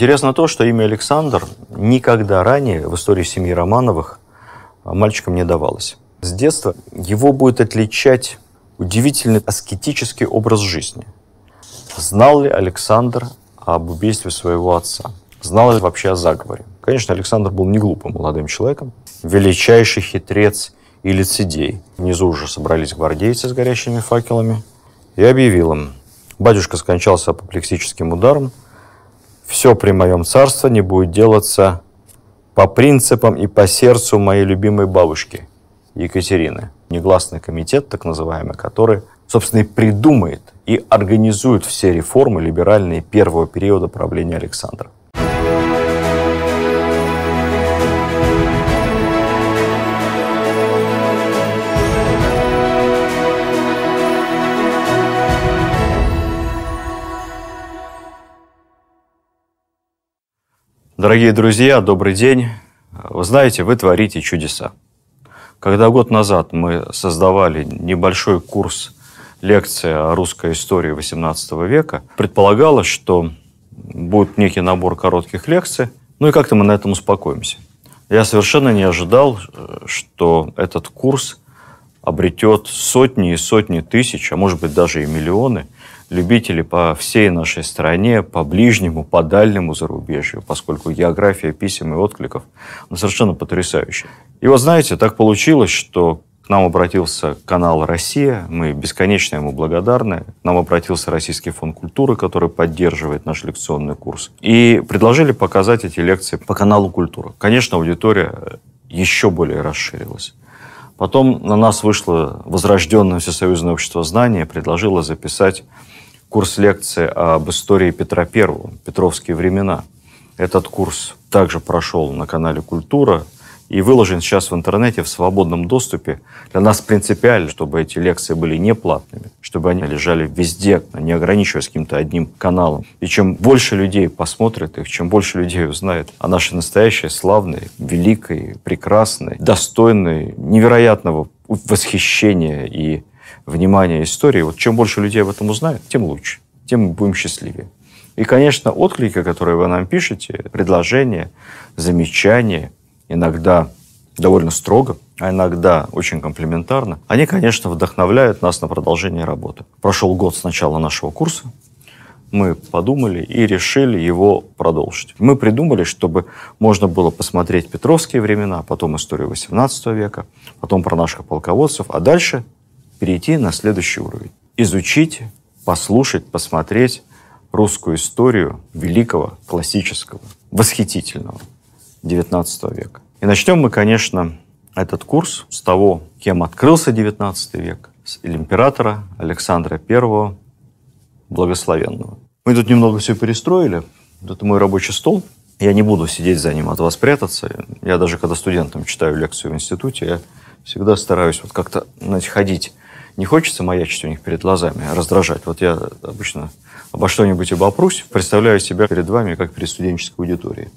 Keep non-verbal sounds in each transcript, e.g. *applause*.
Интересно то, что имя Александр никогда ранее в истории семьи Романовых а, мальчикам не давалось. С детства его будет отличать удивительный аскетический образ жизни. Знал ли Александр об убийстве своего отца? Знал ли вообще о заговоре? Конечно, Александр был не глупым молодым человеком, величайший хитрец и лицедей. Внизу уже собрались гвардейцы с горящими факелами и объявил им, батюшка скончался апоплексическим ударом, все при моем царстве не будет делаться по принципам и по сердцу моей любимой бабушки Екатерины. Негласный комитет, так называемый, который, собственно, и придумает и организует все реформы либеральные первого периода правления Александра. Дорогие друзья, добрый день. Вы знаете, вы творите чудеса. Когда год назад мы создавали небольшой курс лекция о русской истории XVIII века, предполагалось, что будет некий набор коротких лекций, ну и как-то мы на этом успокоимся. Я совершенно не ожидал, что этот курс обретет сотни и сотни тысяч, а может быть даже и миллионы – любители по всей нашей стране, по ближнему, по дальнему зарубежью, поскольку география писем и откликов ну, совершенно потрясающая. И вот знаете, так получилось, что к нам обратился канал «Россия», мы бесконечно ему благодарны. К нам обратился Российский фонд культуры, который поддерживает наш лекционный курс. И предложили показать эти лекции по каналу «Культура». Конечно, аудитория э, еще более расширилась. Потом на нас вышло возрожденное Всесоюзное общество знания, предложило записать курс лекции об истории Петра I, Петровские времена. Этот курс также прошел на канале «Культура» и выложен сейчас в интернете в свободном доступе. Для нас принципиально, чтобы эти лекции были не платными, чтобы они лежали везде, не ограничиваясь каким-то одним каналом. И чем больше людей посмотрит их, чем больше людей узнает о нашей настоящей, славной, великой, прекрасной, достойной, невероятного восхищения и внимания истории. Вот чем больше людей об этом узнают, тем лучше, тем мы будем счастливее. И, конечно, отклики, которые вы нам пишете, предложения, замечания, иногда довольно строго, а иногда очень комплиментарно, они, конечно, вдохновляют нас на продолжение работы. Прошел год с начала нашего курса, мы подумали и решили его продолжить. Мы придумали, чтобы можно было посмотреть Петровские времена, потом историю XVIII века, потом про наших полководцев, а дальше перейти на следующий уровень. Изучить, послушать, посмотреть русскую историю великого, классического, восхитительного XIX века. И начнем мы, конечно, этот курс с того, кем открылся XIX век, с императора Александра I Благословенного. Мы тут немного все перестроили. Это мой рабочий стол. Я не буду сидеть за ним от вас прятаться. Я даже когда студентам читаю лекцию в институте, я всегда стараюсь вот как-то знаете, ходить не хочется маячить у них перед глазами, а раздражать. Вот я обычно обо что-нибудь обопрусь, представляю себя перед вами, как перед студенческой аудиторией.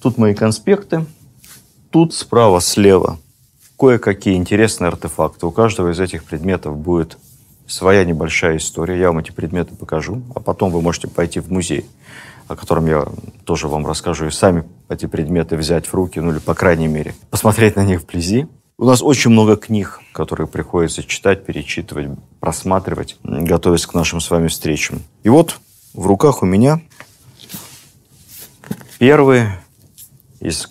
Тут мои конспекты, тут справа, слева кое-какие интересные артефакты. У каждого из этих предметов будет своя небольшая история. Я вам эти предметы покажу, а потом вы можете пойти в музей, о котором я тоже вам расскажу, и сами эти предметы взять в руки, ну или, по крайней мере, посмотреть на них вблизи. У нас очень много книг, которые приходится читать, перечитывать, просматривать, готовясь к нашим с вами встречам. И вот в руках у меня первый из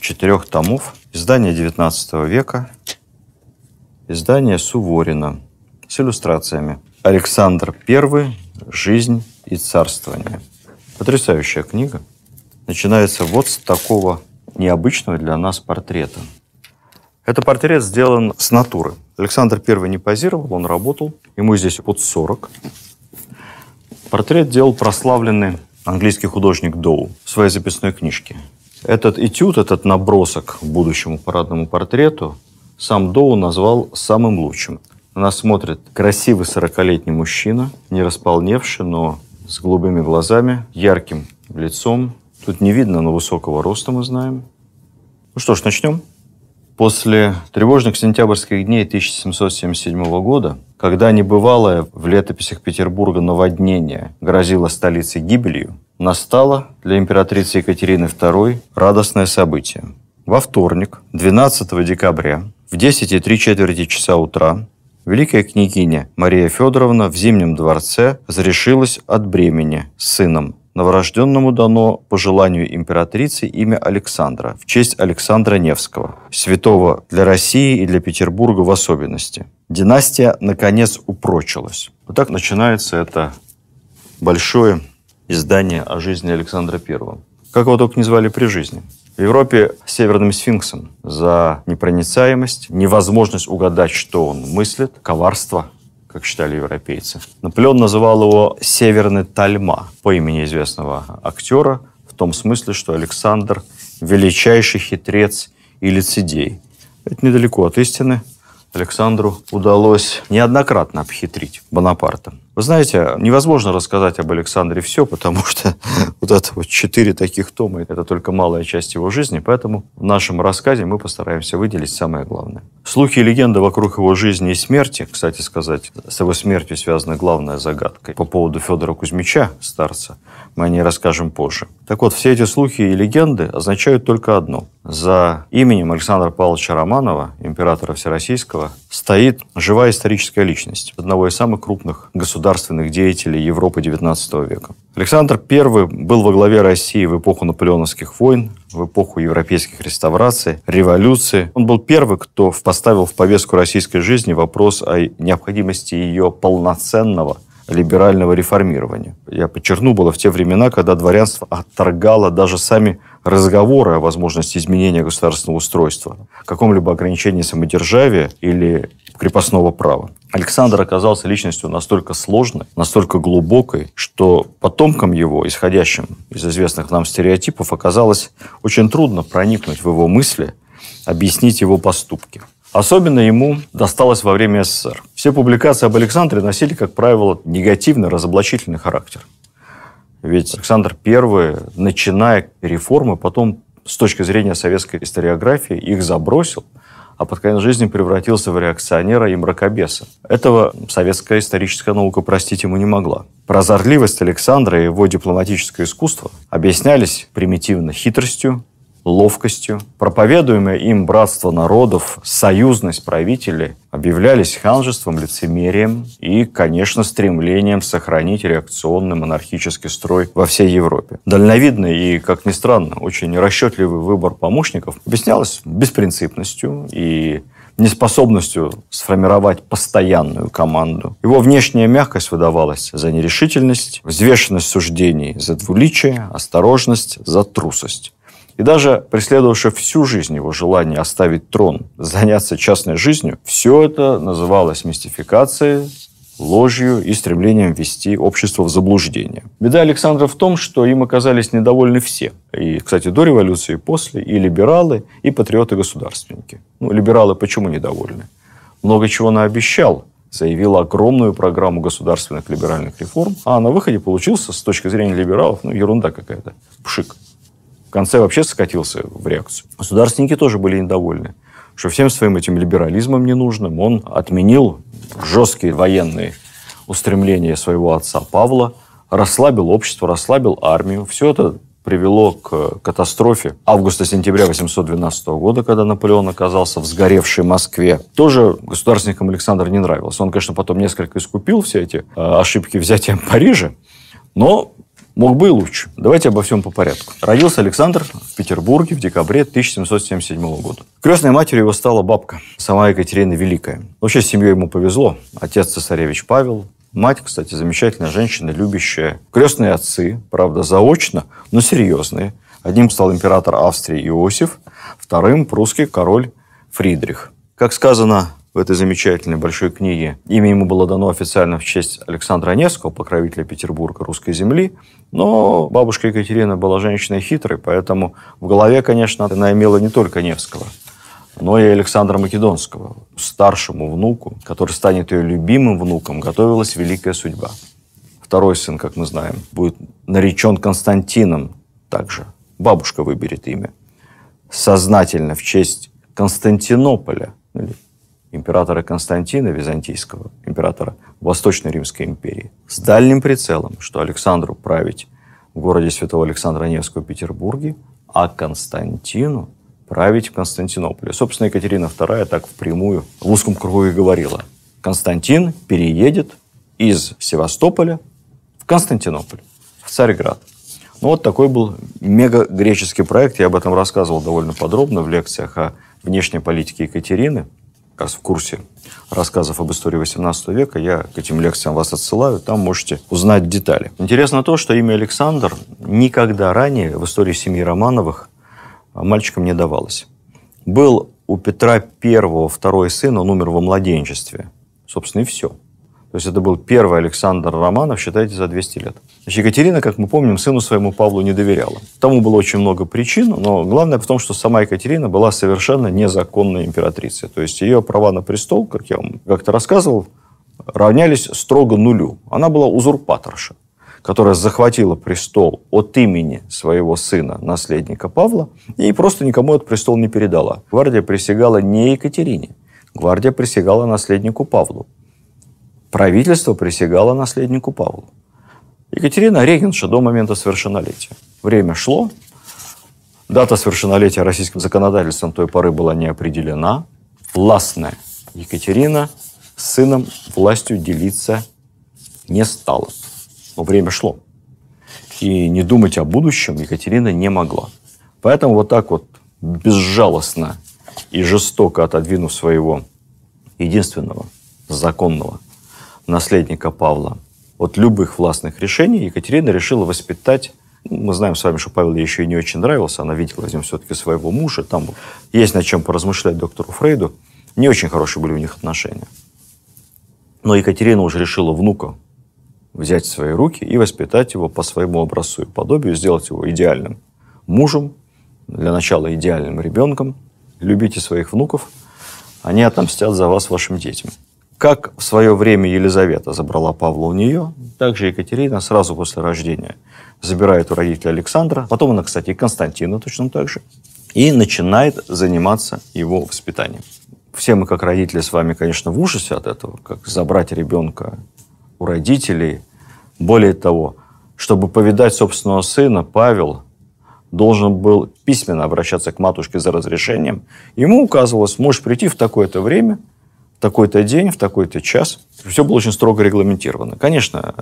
четырех томов издание XIX века, издание Суворина с иллюстрациями. Александр I «Жизнь и царствование». Потрясающая книга. Начинается вот с такого необычного для нас портрета – это портрет сделан с натуры. Александр I не позировал, он работал. Ему здесь под 40. Портрет делал прославленный английский художник Доу в своей записной книжке. Этот этюд, этот набросок к будущему парадному портрету сам Доу назвал самым лучшим. На нас смотрит красивый 40-летний мужчина, не располневший, но с голубыми глазами, ярким лицом. Тут не видно, но высокого роста мы знаем. Ну что ж, начнем. После тревожных сентябрьских дней 1777 года, когда небывалое в летописях Петербурга наводнение грозило столице гибелью, настало для императрицы Екатерины II радостное событие. Во вторник, 12 декабря, в 10,3 четверти часа утра, великая княгиня Мария Федоровна в Зимнем дворце разрешилась от бремени с сыном Новорожденному дано по желанию императрицы имя Александра в честь Александра Невского, святого для России и для Петербурга в особенности. Династия, наконец, упрочилась. Вот так начинается это большое издание о жизни Александра I. Как его только не звали при жизни. В Европе северным сфинксом за непроницаемость, невозможность угадать, что он мыслит, коварство, как считали европейцы. Наполеон называл его «Северный Тальма» по имени известного актера, в том смысле, что Александр – величайший хитрец и лицедей. Это недалеко от истины. Александру удалось неоднократно обхитрить Бонапарта. Вы знаете, невозможно рассказать об Александре все, потому что *laughs* вот это вот четыре таких тома – это только малая часть его жизни, поэтому в нашем рассказе мы постараемся выделить самое главное. Слухи и легенды вокруг его жизни и смерти, кстати сказать, с его смертью связана главная загадка. По поводу Федора Кузьмича, старца, мы о ней расскажем позже. Так вот, все эти слухи и легенды означают только одно. За именем Александра Павловича Романова, императора Всероссийского, стоит живая историческая личность одного из самых крупных государств государственных деятелей Европы XIX века. Александр I был во главе России в эпоху наполеоновских войн, в эпоху европейских реставраций, революции. Он был первый, кто поставил в повестку российской жизни вопрос о необходимости ее полноценного либерального реформирования. Я подчеркну, было в те времена, когда дворянство отторгало даже сами разговоры о возможности изменения государственного устройства, каком-либо ограничении самодержавия или крепостного права. Александр оказался личностью настолько сложной, настолько глубокой, что потомкам его, исходящим из известных нам стереотипов, оказалось очень трудно проникнуть в его мысли, объяснить его поступки – Особенно ему досталось во время СССР. Все публикации об Александре носили, как правило, негативный, разоблачительный характер. Ведь Александр I, начиная реформы, потом с точки зрения советской историографии их забросил, а под конец жизни превратился в реакционера и мракобеса. Этого советская историческая наука простить ему не могла. Прозорливость Александра и его дипломатическое искусство объяснялись примитивно хитростью, ловкостью. Проповедуемое им братство народов, союзность правителей объявлялись ханжеством, лицемерием и, конечно, стремлением сохранить реакционный монархический строй во всей Европе. Дальновидный и, как ни странно, очень расчетливый выбор помощников объяснялось беспринципностью и неспособностью сформировать постоянную команду. Его внешняя мягкость выдавалась за нерешительность, взвешенность суждений за двуличие, осторожность за трусость и даже преследовавшее всю жизнь его желание оставить трон, заняться частной жизнью, все это называлось мистификацией, ложью и стремлением ввести общество в заблуждение. Беда Александра в том, что им оказались недовольны все. И, кстати, до революции и после, и либералы, и патриоты-государственники. Ну, либералы почему недовольны? Много чего наобещал, заявил огромную программу государственных либеральных реформ, а на выходе получился, с точки зрения либералов, ну, ерунда какая-то, пшик конце вообще скатился в реакцию. Государственники тоже были недовольны что всем своим этим либерализмом ненужным он отменил жесткие военные устремления своего отца Павла, расслабил общество, расслабил армию. Все это привело к э, катастрофе августа-сентября 812 года, когда Наполеон оказался в сгоревшей Москве. Тоже государственникам Александр не нравился. Он, конечно, потом несколько искупил все эти э, ошибки взятием Парижа, но Мог бы и лучше. Давайте обо всем по порядку. Родился Александр в Петербурге в декабре 1777 года. Крестной матерью его стала бабка, сама Екатерина Великая. Вообще с семьей ему повезло. Отец цесаревич Павел, Мать, кстати, замечательная женщина, любящая. Крестные отцы, правда, заочно, но серьезные. Одним стал император Австрии Иосиф, вторым – прусский король Фридрих. Как сказано в этой замечательной большой книге. Имя ему было дано официально в честь Александра Невского, покровителя Петербурга, русской земли. Но бабушка Екатерина была женщиной хитрой, поэтому в голове, конечно, она имела не только Невского, но и Александра Македонского. Старшему внуку, который станет ее любимым внуком, готовилась великая судьба. Второй сын, как мы знаем, будет наречен Константином также. Бабушка выберет имя. Сознательно в честь Константинополя, или императора Константина Византийского, императора Восточной Римской империи, с дальним прицелом, что Александру править в городе Святого Александра Невского в Петербурге, а Константину править в Константинополе. Собственно, Екатерина II так впрямую в узком кругу и говорила. Константин переедет из Севастополя в Константинополь, в Царьград. Ну вот такой был мегагреческий проект. Я об этом рассказывал довольно подробно в лекциях о внешней политике Екатерины как раз в курсе рассказов об истории 18 века. Я к этим лекциям вас отсылаю, там можете узнать детали. Интересно то, что имя Александр никогда ранее в истории семьи Романовых а, мальчикам не давалось. Был у Петра I второй сын, он умер во младенчестве. Собственно, и все. То есть это был первый Александр Романов, считайте, за 200 лет. Значит, Екатерина, как мы помним, сыну своему Павлу не доверяла. Тому было очень много причин, но главное в том, что сама Екатерина была совершенно незаконной императрицей. То есть ее права на престол, как я вам как-то рассказывал, равнялись строго нулю. Она была узурпаторша, которая захватила престол от имени своего сына, наследника Павла, и просто никому этот престол не передала. Гвардия присягала не Екатерине, гвардия присягала наследнику Павлу правительство присягало наследнику Павлу. Екатерина Регенша до момента совершеннолетия. Время шло, дата совершеннолетия российским законодательством той поры была не определена. Властная Екатерина с сыном властью делиться не стала. Но время шло. И не думать о будущем Екатерина не могла. Поэтому вот так вот безжалостно и жестоко отодвинув своего единственного законного наследника Павла, от любых властных решений Екатерина решила воспитать ну, мы знаем с вами, что Павел ей еще и не очень нравился, она видела в нем все-таки своего мужа, там есть над чем поразмышлять доктору Фрейду. Не очень хорошие были у них отношения. Но Екатерина уже решила внука взять в свои руки и воспитать его по своему образцу и подобию, сделать его идеальным мужем, для начала идеальным ребенком. Любите своих внуков, они отомстят за вас вашим детям. Как в свое время Елизавета забрала Павла у нее, так же Екатерина сразу после рождения забирает у родителя Александра. Потом она, кстати, и Константина точно так же. И начинает заниматься его воспитанием. Все мы, как родители, с вами, конечно, в ужасе от этого, как забрать ребенка у родителей. Более того, чтобы повидать собственного сына, Павел должен был письменно обращаться к матушке за разрешением. Ему указывалось, можешь прийти в такое-то время – такой-то день, в такой-то час. Все было очень строго регламентировано. Конечно,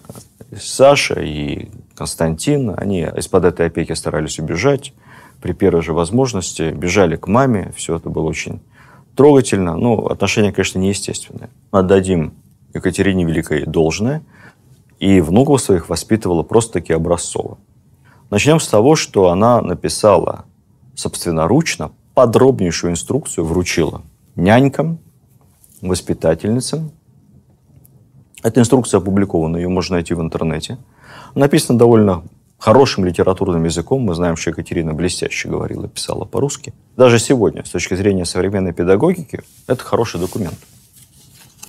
Саша и Константин, они из-под этой опеки старались убежать при первой же возможности, бежали к маме, все это было очень трогательно, но ну, отношения, конечно, неестественные. Отдадим Екатерине Великой должное, и внуков своих воспитывала просто-таки образцово. Начнем с того, что она написала собственноручно подробнейшую инструкцию, вручила нянькам, воспитательницам. Эта инструкция опубликована, ее можно найти в интернете. Написана довольно хорошим литературным языком. Мы знаем, что Екатерина блестяще говорила, писала по-русски. Даже сегодня, с точки зрения современной педагогики, это хороший документ.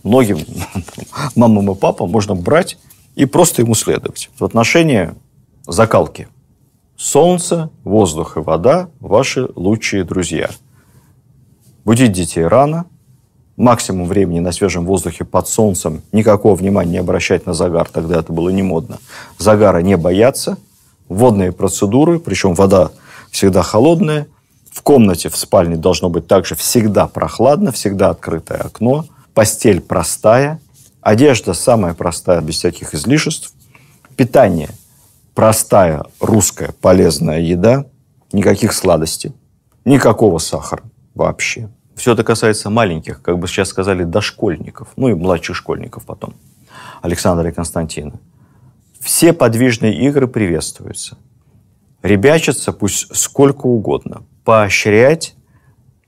Многим *laughs* мамам и папам можно брать и просто ему следовать. В отношении закалки. Солнце, воздух и вода – ваши лучшие друзья. Будить детей рано, максимум времени на свежем воздухе под солнцем, никакого внимания не обращать на загар, тогда это было не модно. Загара не бояться, водные процедуры, причем вода всегда холодная, в комнате, в спальне должно быть также всегда прохладно, всегда открытое окно, постель простая, одежда самая простая, без всяких излишеств, питание простая русская полезная еда, никаких сладостей, никакого сахара вообще все это касается маленьких, как бы сейчас сказали, дошкольников, ну и младших школьников потом, Александра и Константина. Все подвижные игры приветствуются. Ребячиться пусть сколько угодно. Поощрять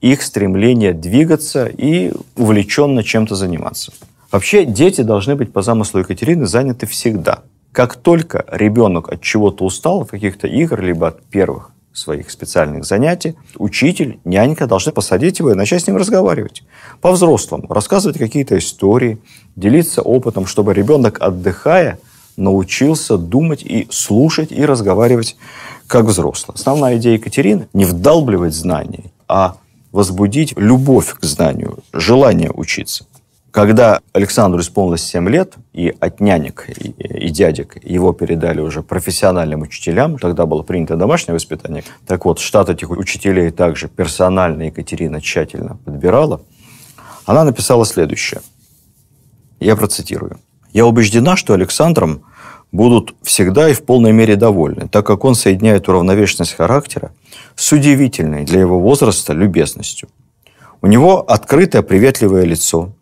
их стремление двигаться и увлеченно чем-то заниматься. Вообще дети должны быть по замыслу Екатерины заняты всегда. Как только ребенок от чего-то устал, от каких-то игр, либо от первых своих специальных занятий, учитель, нянька должны посадить его и начать с ним разговаривать. По-взрослому, рассказывать какие-то истории, делиться опытом, чтобы ребенок, отдыхая, научился думать и слушать и разговаривать как взрослый. Основная идея Екатерины – не вдалбливать знания, а возбудить любовь к знанию, желание учиться. Когда Александру исполнилось 7 лет, и от нянек и, и дядек его передали уже профессиональным учителям, тогда было принято домашнее воспитание. Так вот, штат этих учителей также персонально Екатерина тщательно подбирала. Она написала следующее. Я процитирую. «Я убеждена, что Александром будут всегда и в полной мере довольны, так как он соединяет уравновешенность характера с удивительной для его возраста любезностью. У него открытое приветливое лицо,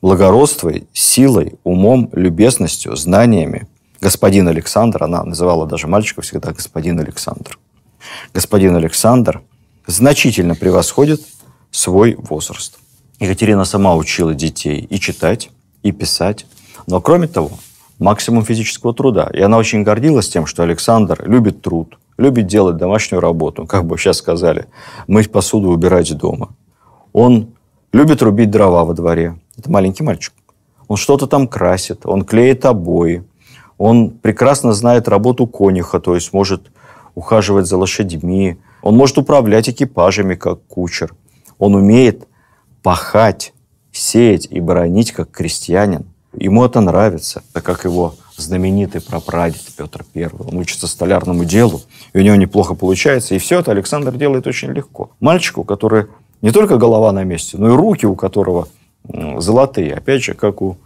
благородствой, силой, умом, любезностью, знаниями. Господин Александр, она называла даже мальчика всегда господин Александр. Господин Александр значительно превосходит свой возраст. Екатерина сама учила детей и читать, и писать. Но кроме того, максимум физического труда. И она очень гордилась тем, что Александр любит труд, любит делать домашнюю работу, как бы сейчас сказали, мыть посуду, убирать дома. Он Любит рубить дрова во дворе. Это маленький мальчик. Он что-то там красит, он клеит обои, он прекрасно знает работу конюха, то есть может ухаживать за лошадьми, он может управлять экипажами, как кучер. Он умеет пахать, сеять и бронить, как крестьянин. Ему это нравится, так как его знаменитый прапрадед Петр I. Он учится столярному делу, и у него неплохо получается. И все это Александр делает очень легко. Мальчику, который не только голова на месте, но и руки у которого золотые. Опять же, как у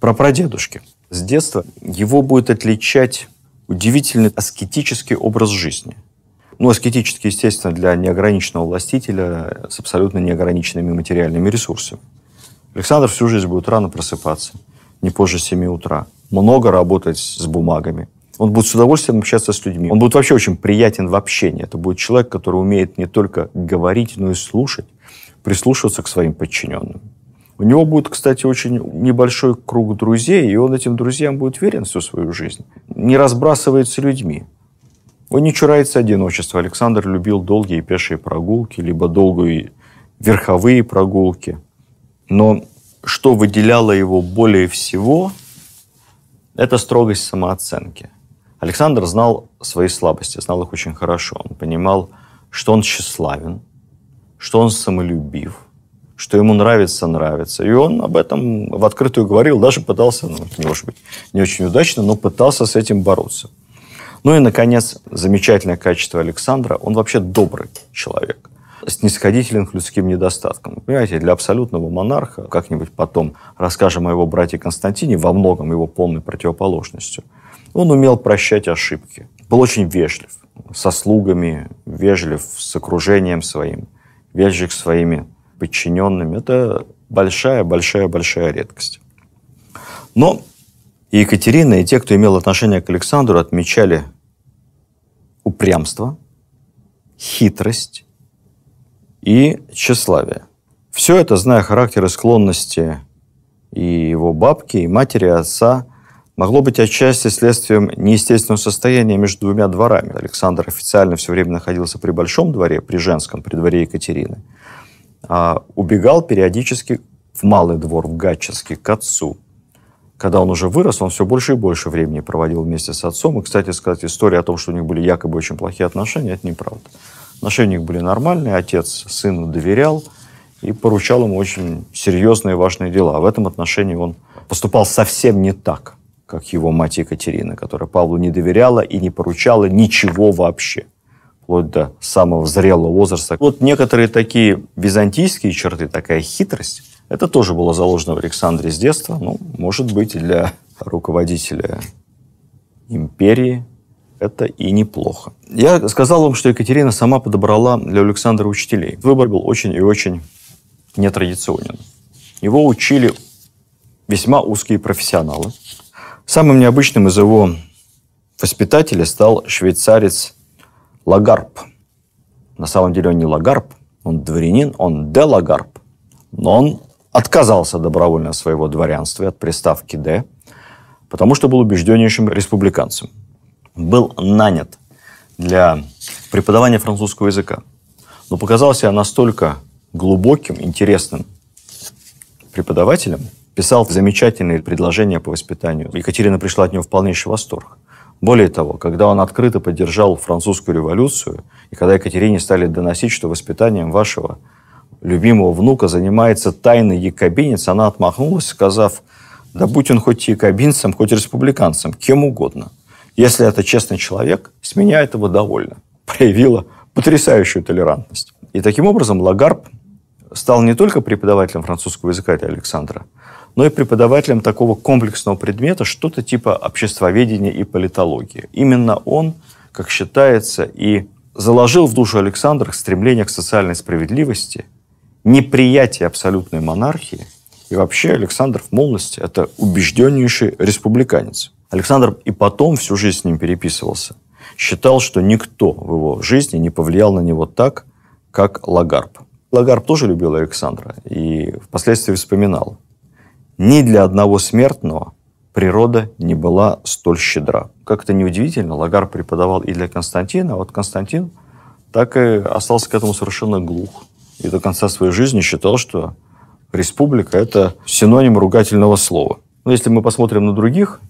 прапрадедушки. С детства его будет отличать удивительный аскетический образ жизни. Ну, аскетический, естественно, для неограниченного властителя с абсолютно неограниченными материальными ресурсами. Александр всю жизнь будет рано просыпаться, не позже 7 утра, много работать с бумагами. Он будет с удовольствием общаться с людьми. Он будет вообще очень приятен в общении. Это будет человек, который умеет не только говорить, но и слушать прислушиваться к своим подчиненным. У него будет, кстати, очень небольшой круг друзей, и он этим друзьям будет верен всю свою жизнь. Не разбрасывается людьми. Он не чурается одиночества. Александр любил долгие пешие прогулки, либо долгие верховые прогулки. Но что выделяло его более всего, это строгость самооценки. Александр знал свои слабости, знал их очень хорошо. Он понимал, что он тщеславен, что он самолюбив, что ему нравится, нравится. И он об этом в открытую говорил, даже пытался, ну, может быть, не очень удачно, но пытался с этим бороться. Ну и, наконец, замечательное качество Александра. Он вообще добрый человек снисходителен к людским недостаткам. Понимаете, для абсолютного монарха, как-нибудь потом расскажем о его брате Константине, во многом его полной противоположностью, он умел прощать ошибки, был очень вежлив, со слугами, вежлив с окружением своим. Вяжик своими подчиненными. Это большая-большая-большая редкость. Но и Екатерина, и те, кто имел отношение к Александру, отмечали упрямство, хитрость и тщеславие. Все это, зная характер и склонности и его бабки, и матери, и отца – могло быть отчасти следствием неестественного состояния между двумя дворами. Александр официально все время находился при Большом дворе, при женском, при дворе Екатерины, а убегал периодически в Малый двор, в Гатчинский, к отцу. Когда он уже вырос, он все больше и больше времени проводил вместе с отцом. И, кстати сказать, история о том, что у них были якобы очень плохие отношения, это неправда. Отношения у них были нормальные, отец сыну доверял и поручал ему очень серьезные и важные дела. А в этом отношении он поступал совсем не так, как его мать Екатерина, которая Павлу не доверяла и не поручала ничего вообще, вплоть до самого зрелого возраста. Вот некоторые такие византийские черты, такая хитрость, это тоже было заложено в Александре с детства, ну, может быть, для руководителя империи это и неплохо. Я сказал вам, что Екатерина сама подобрала для Александра учителей. Выбор был очень и очень нетрадиционен. Его учили весьма узкие профессионалы, Самым необычным из его воспитателей стал швейцарец Лагарп. На самом деле он не Лагарп, он дворянин, он де Лагарп. Но он отказался добровольно от своего дворянства, от приставки «де», потому что был убежденнейшим республиканцем. Был нанят для преподавания французского языка. Но показался настолько глубоким, интересным преподавателем – писал замечательные предложения по воспитанию. Екатерина пришла от него в полнейший восторг. Более того, когда он открыто поддержал французскую революцию, и когда Екатерине стали доносить, что воспитанием вашего любимого внука занимается тайный якобинец, она отмахнулась, сказав, да будь он хоть якобинцем, хоть республиканцем, кем угодно. Если это честный человек, с меня этого довольно. Проявила потрясающую толерантность. И таким образом Лагарб стал не только преподавателем французского языка для Александра, но и преподавателем такого комплексного предмета, что-то типа обществоведения и политологии. Именно он, как считается, и заложил в душу Александра стремление к социальной справедливости, неприятие абсолютной монархии. И вообще Александр в молодости – это убежденнейший республиканец. Александр и потом всю жизнь с ним переписывался. Считал, что никто в его жизни не повлиял на него так, как Лагарб. Лагарб тоже любил Александра и впоследствии вспоминал. Ни для одного смертного природа не была столь щедра. Как это неудивительно, Лагар преподавал и для Константина, а вот Константин так и остался к этому совершенно глух. И до конца своей жизни считал, что республика – это синоним ругательного слова. Но если мы посмотрим на других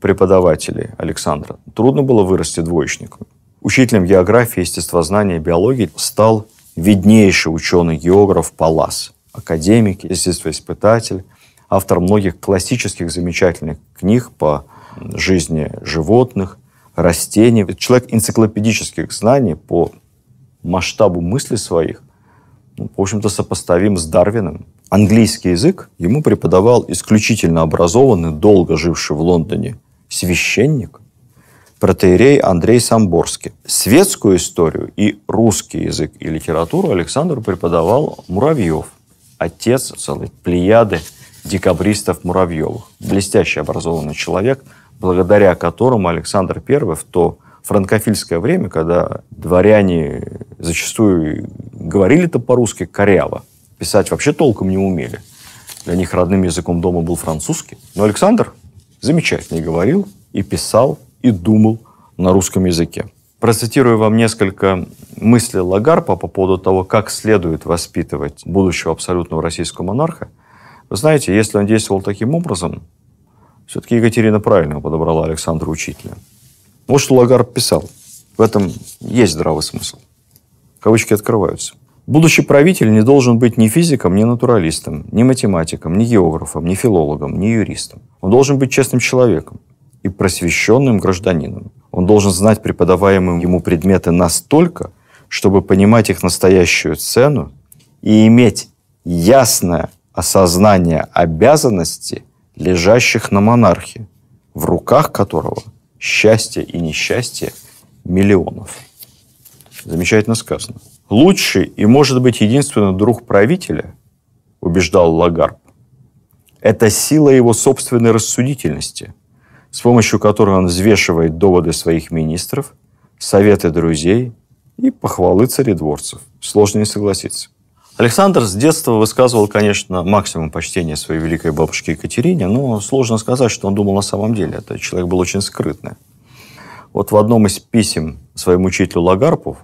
преподавателей Александра, трудно было вырасти двоечником. Учителем географии, естествознания, биологии стал виднейший ученый-географ Палас, академик, естествоиспытатель, автор многих классических замечательных книг по жизни животных, растений. Человек энциклопедических знаний по масштабу мысли своих, ну, в общем-то, сопоставим с Дарвином. Английский язык ему преподавал исключительно образованный, долго живший в Лондоне священник, протеерей Андрей Самборский. Светскую историю и русский язык и литературу Александру преподавал Муравьев, отец целой плеяды декабристов Муравьевых. Блестящий образованный человек, благодаря которому Александр I в то франкофильское время, когда дворяне зачастую говорили-то по-русски коряво, писать вообще толком не умели. Для них родным языком дома был французский. Но Александр замечательно и говорил, и писал, и думал на русском языке. Процитирую вам несколько мыслей Лагарпа по поводу того, как следует воспитывать будущего абсолютного российского монарха – вы знаете, если он действовал таким образом, все-таки Екатерина правильно подобрала Александра Учителя. Вот что Лагард писал. В этом есть здравый смысл. Кавычки открываются. Будущий правитель не должен быть ни физиком, ни натуралистом, ни математиком, ни географом, ни филологом, ни юристом. Он должен быть честным человеком и просвещенным гражданином. Он должен знать преподаваемые ему предметы настолько, чтобы понимать их настоящую цену и иметь ясное осознание обязанностей, лежащих на монархе, в руках которого счастье и несчастье миллионов. Замечательно сказано. Лучший и, может быть, единственный друг правителя, убеждал Лагарб, это сила его собственной рассудительности, с помощью которой он взвешивает доводы своих министров, советы друзей и похвалы царедворцев. Сложно не согласиться. Александр с детства высказывал, конечно, максимум почтения своей великой бабушке Екатерине, но сложно сказать, что он думал на самом деле. Этот человек был очень скрытный. Вот в одном из писем своему учителю Лагарпу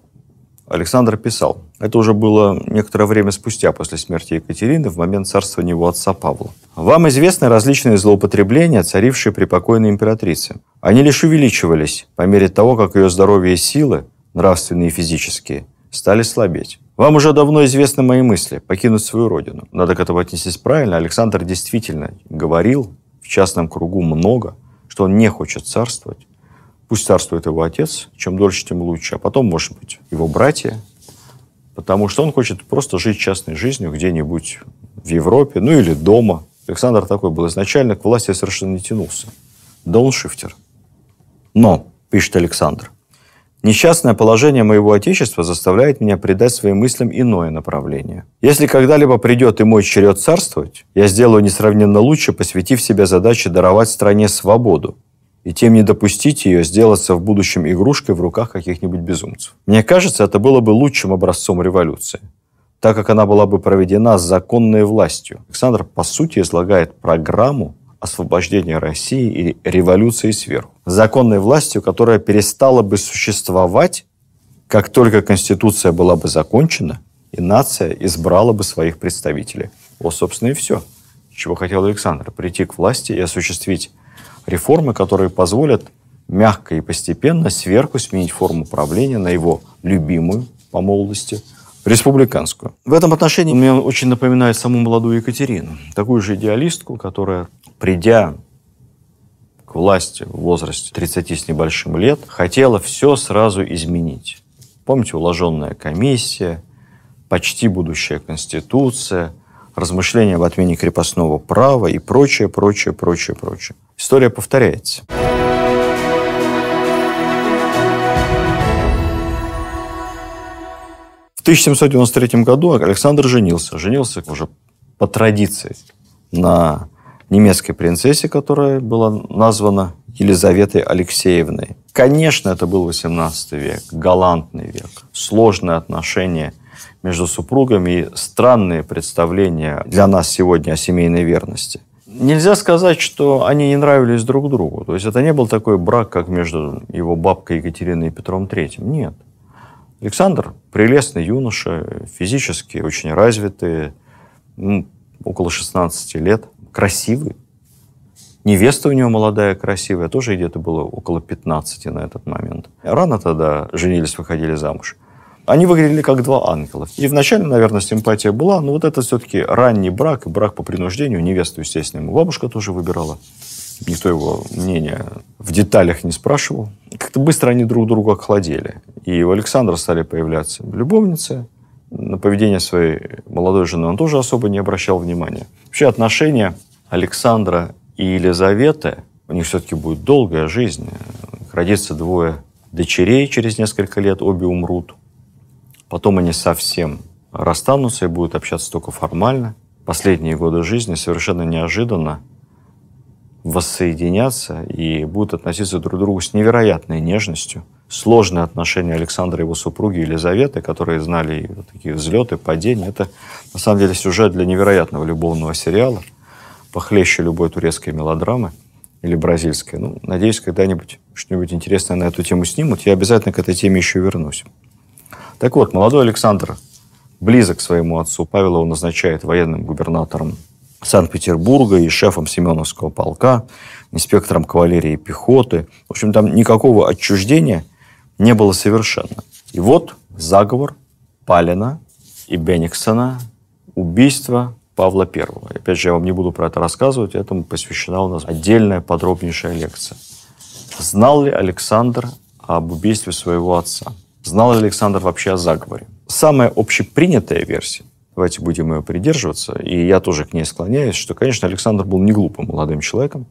Александр писал, это уже было некоторое время спустя после смерти Екатерины, в момент царствования его отца Павла. «Вам известны различные злоупотребления, царившие при покойной императрице. Они лишь увеличивались по мере того, как ее здоровье и силы, нравственные и физические, стали слабеть. Вам уже давно известны мои мысли – покинуть свою родину. Надо к этому отнестись правильно. Александр действительно говорил в частном кругу много, что он не хочет царствовать. Пусть царствует его отец, чем дольше, тем лучше. А потом, может быть, его братья, потому что он хочет просто жить частной жизнью где-нибудь в Европе, ну или дома. Александр такой был изначально, к власти совершенно не тянулся. Дауншифтер. Но, пишет Александр, Несчастное положение моего Отечества заставляет меня придать своим мыслям иное направление. Если когда-либо придет и мой черед царствовать, я сделаю несравненно лучше, посвятив себя задаче даровать стране свободу, и тем не допустить ее сделаться в будущем игрушкой в руках каких-нибудь безумцев. Мне кажется, это было бы лучшим образцом революции, так как она была бы проведена законной властью. Александр, по сути, излагает программу освобождения России и революции сверху. Законной властью, которая перестала бы существовать, как только Конституция была бы закончена, и нация избрала бы своих представителей. Вот, собственно, и все, чего хотел Александр. Прийти к власти и осуществить реформы, которые позволят мягко и постепенно сверху сменить форму правления на его любимую по молодости – республиканскую. В этом отношении он меня очень напоминает саму молодую Екатерину, такую же идеалистку, которая, придя к власти в возрасте 30 с небольшим лет, хотела все сразу изменить. Помните, уложенная комиссия, почти будущая конституция, размышления об отмене крепостного права и прочее, прочее, прочее, прочее. История повторяется. 1793 году Александр женился. Женился уже по традиции на немецкой принцессе, которая была названа Елизаветой Алексеевной. Конечно, это был 18 век, галантный век, сложные отношения между супругами и странные представления для нас сегодня о семейной верности. Нельзя сказать, что они не нравились друг другу. То есть это не был такой брак, как между его бабкой Екатериной и Петром III. Нет. Александр прелестный юноша, физически очень развитый, ну, около 16 лет, красивый. Невеста у него молодая, красивая, тоже где-то было около 15 на этот момент. Рано тогда женились, выходили замуж. Они выглядели как два ангела. И вначале, наверное, симпатия была, но вот это все-таки ранний брак, брак по принуждению. Невесту, естественно, ему бабушка тоже выбирала. Никто его мнения в деталях не спрашивал. Как-то быстро они друг друга охладели. И у Александра стали появляться любовницы. На поведение своей молодой жены он тоже особо не обращал внимания. Вообще отношения Александра и Елизаветы, у них все-таки будет долгая жизнь. Родится двое дочерей через несколько лет, обе умрут. Потом они совсем расстанутся и будут общаться только формально. Последние годы жизни совершенно неожиданно воссоединятся и будут относиться друг к другу с невероятной нежностью. Сложные отношения Александра и его супруги Елизаветы, которые знали такие взлеты, падения, это на самом деле сюжет для невероятного любовного сериала, похлеще любой турецкой мелодрамы или бразильской. Ну, надеюсь, когда-нибудь что-нибудь интересное на эту тему снимут. Я обязательно к этой теме еще вернусь. Так вот, молодой Александр близок к своему отцу. Павел его назначает военным губернатором Санкт-Петербурга и шефом Семеновского полка, инспектором кавалерии и пехоты. В общем, там никакого отчуждения не было совершенно. И вот заговор Палина и Бениксона, убийство Павла I. Опять же, я вам не буду про это рассказывать, этому посвящена у нас отдельная подробнейшая лекция. Знал ли Александр об убийстве своего отца? Знал ли Александр вообще о заговоре? Самая общепринятая версия Давайте будем ее придерживаться. И я тоже к ней склоняюсь, что, конечно, Александр был не глупым молодым человеком.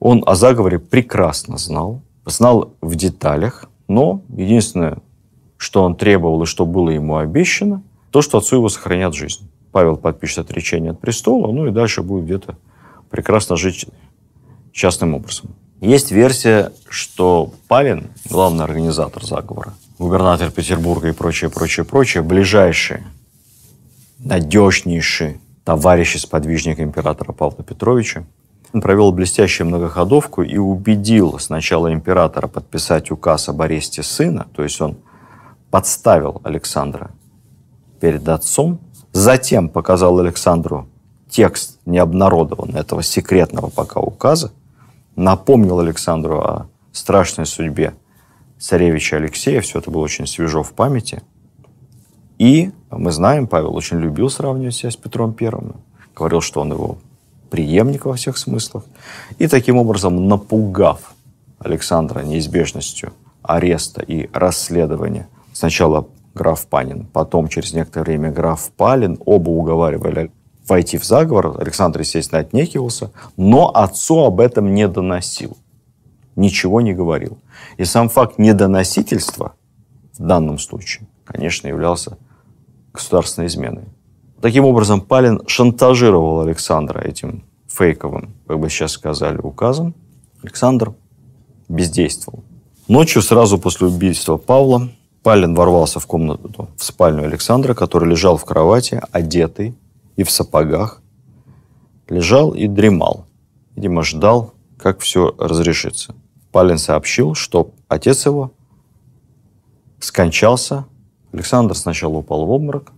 Он о заговоре прекрасно знал, знал в деталях, но единственное, что он требовал и что было ему обещано, то, что отцу его сохранят жизнь. Павел подпишет отречение от престола, ну и дальше будет где-то прекрасно жить частным образом. Есть версия, что Павин, главный организатор заговора, губернатор Петербурга и прочее, прочее, прочее, ближайшие надежнейший товарищ и сподвижник императора Павла Петровича. Он провел блестящую многоходовку и убедил сначала императора подписать указ об аресте сына, то есть он подставил Александра перед отцом, затем показал Александру текст необнародованного этого секретного пока указа, напомнил Александру о страшной судьбе царевича Алексея, все это было очень свежо в памяти – и мы знаем, Павел очень любил сравнивать себя с Петром Первым. Говорил, что он его преемник во всех смыслах. И таким образом, напугав Александра неизбежностью ареста и расследования, сначала граф Панин, потом через некоторое время граф Палин, оба уговаривали войти в заговор. Александр, естественно, отнекивался, но отцу об этом не доносил. Ничего не говорил. И сам факт недоносительства в данном случае, конечно, являлся государственной изменой. Таким образом, Палин шантажировал Александра этим фейковым, как бы сейчас сказали, указом. Александр бездействовал. Ночью, сразу после убийства Павла, Палин ворвался в комнату, в спальню Александра, который лежал в кровати, одетый и в сапогах. Лежал и дремал. Видимо, ждал, как все разрешится. Палин сообщил, что отец его скончался Александр сначала упал в обморок,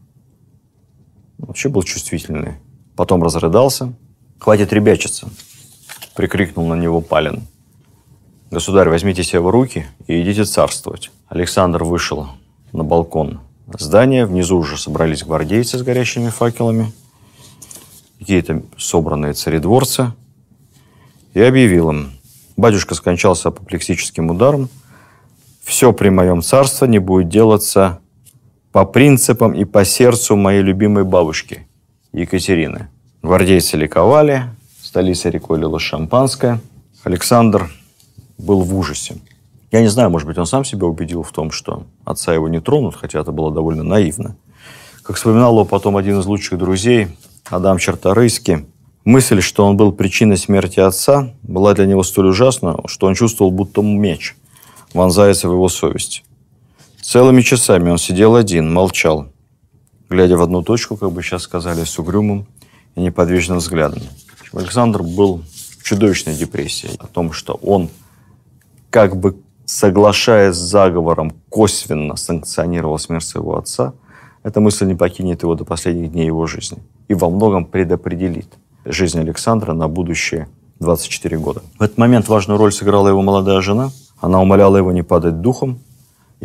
вообще был чувствительный, потом разрыдался. «Хватит ребячиться!» — прикрикнул на него Палин. «Государь, возьмите себя в руки и идите царствовать». Александр вышел на балкон здания. Внизу уже собрались гвардейцы с горящими факелами, какие-то собранные царедворцы. И объявил им, батюшка скончался апоплексическим ударом, все при моем царстве не будет делаться по принципам и по сердцу моей любимой бабушки Екатерины. Гвардейцы ликовали, столица рекой лилась шампанское. Александр был в ужасе. Я не знаю, может быть, он сам себя убедил в том, что отца его не тронут, хотя это было довольно наивно. Как вспоминал его потом один из лучших друзей, Адам Черторыйский, мысль, что он был причиной смерти отца, была для него столь ужасна, что он чувствовал, будто меч вонзается в его совесть. Целыми часами он сидел один, молчал, глядя в одну точку, как бы сейчас сказали, с угрюмым и неподвижным взглядом. Александр был в чудовищной депрессии о том, что он, как бы соглашаясь с заговором, косвенно санкционировал смерть своего отца, эта мысль не покинет его до последних дней его жизни и во многом предопределит жизнь Александра на будущее 24 года. В этот момент важную роль сыграла его молодая жена. Она умоляла его не падать духом,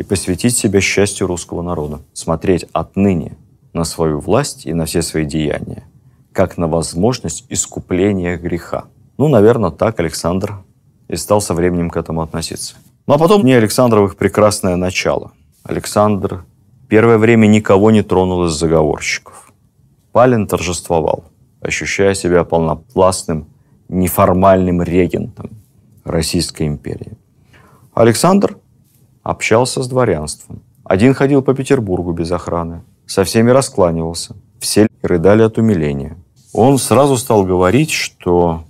и посвятить себя счастью русского народа, смотреть отныне на свою власть и на все свои деяния, как на возможность искупления греха. Ну, наверное, так Александр и стал со временем к этому относиться. Ну, а потом не Александровых прекрасное начало. Александр первое время никого не тронул из заговорщиков. Палин торжествовал, ощущая себя полнопластным, неформальным регентом Российской империи. Александр общался с дворянством. Один ходил по Петербургу без охраны, со всеми раскланивался, все рыдали от умиления. Он сразу стал говорить, что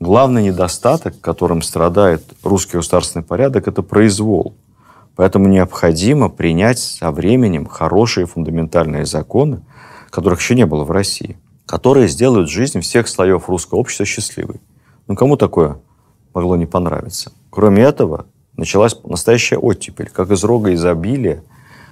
главный недостаток, которым страдает русский государственный порядок, это произвол. Поэтому необходимо принять со временем хорошие фундаментальные законы, которых еще не было в России, которые сделают жизнь всех слоев русского общества счастливой. Ну, кому такое могло не понравиться? Кроме этого, Началась настоящая оттепель, как из рога изобилия,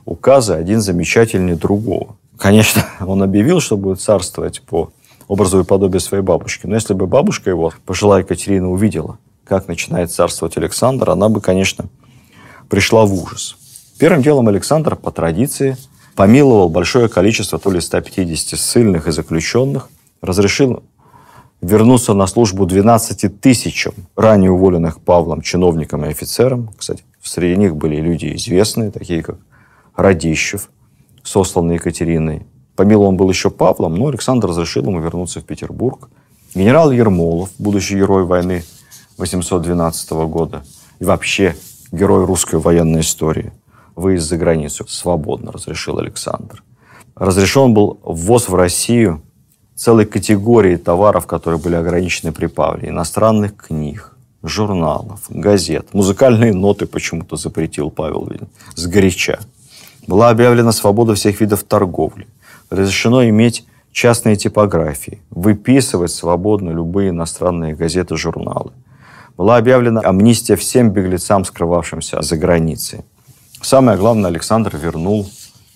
указы один замечательнее другого. Конечно, *laughs* он объявил, что будет царствовать по образу и подобию своей бабушки. Но если бы бабушка его, пожилая Екатерина, увидела, как начинает царствовать Александр, она бы, конечно, пришла в ужас. Первым делом Александр, по традиции, помиловал большое количество то ли 150 ссыльных и заключенных, разрешил вернуться на службу 12 тысячам ранее уволенных Павлом чиновникам и офицерам. Кстати, среди них были люди известные, такие как Радищев, сосланный Екатериной. он был еще Павлом, но Александр разрешил ему вернуться в Петербург. Генерал Ермолов, будущий герой войны 812 года и вообще герой русской военной истории, выезд за границу свободно разрешил Александр. Разрешен был ввоз в Россию целой категории товаров, которые были ограничены при Павле. Иностранных книг, журналов, газет. Музыкальные ноты почему-то запретил Павел с сгоряча. Была объявлена свобода всех видов торговли. Разрешено иметь частные типографии, выписывать свободно любые иностранные газеты, журналы. Была объявлена амнистия всем беглецам, скрывавшимся за границей. Самое главное, Александр вернул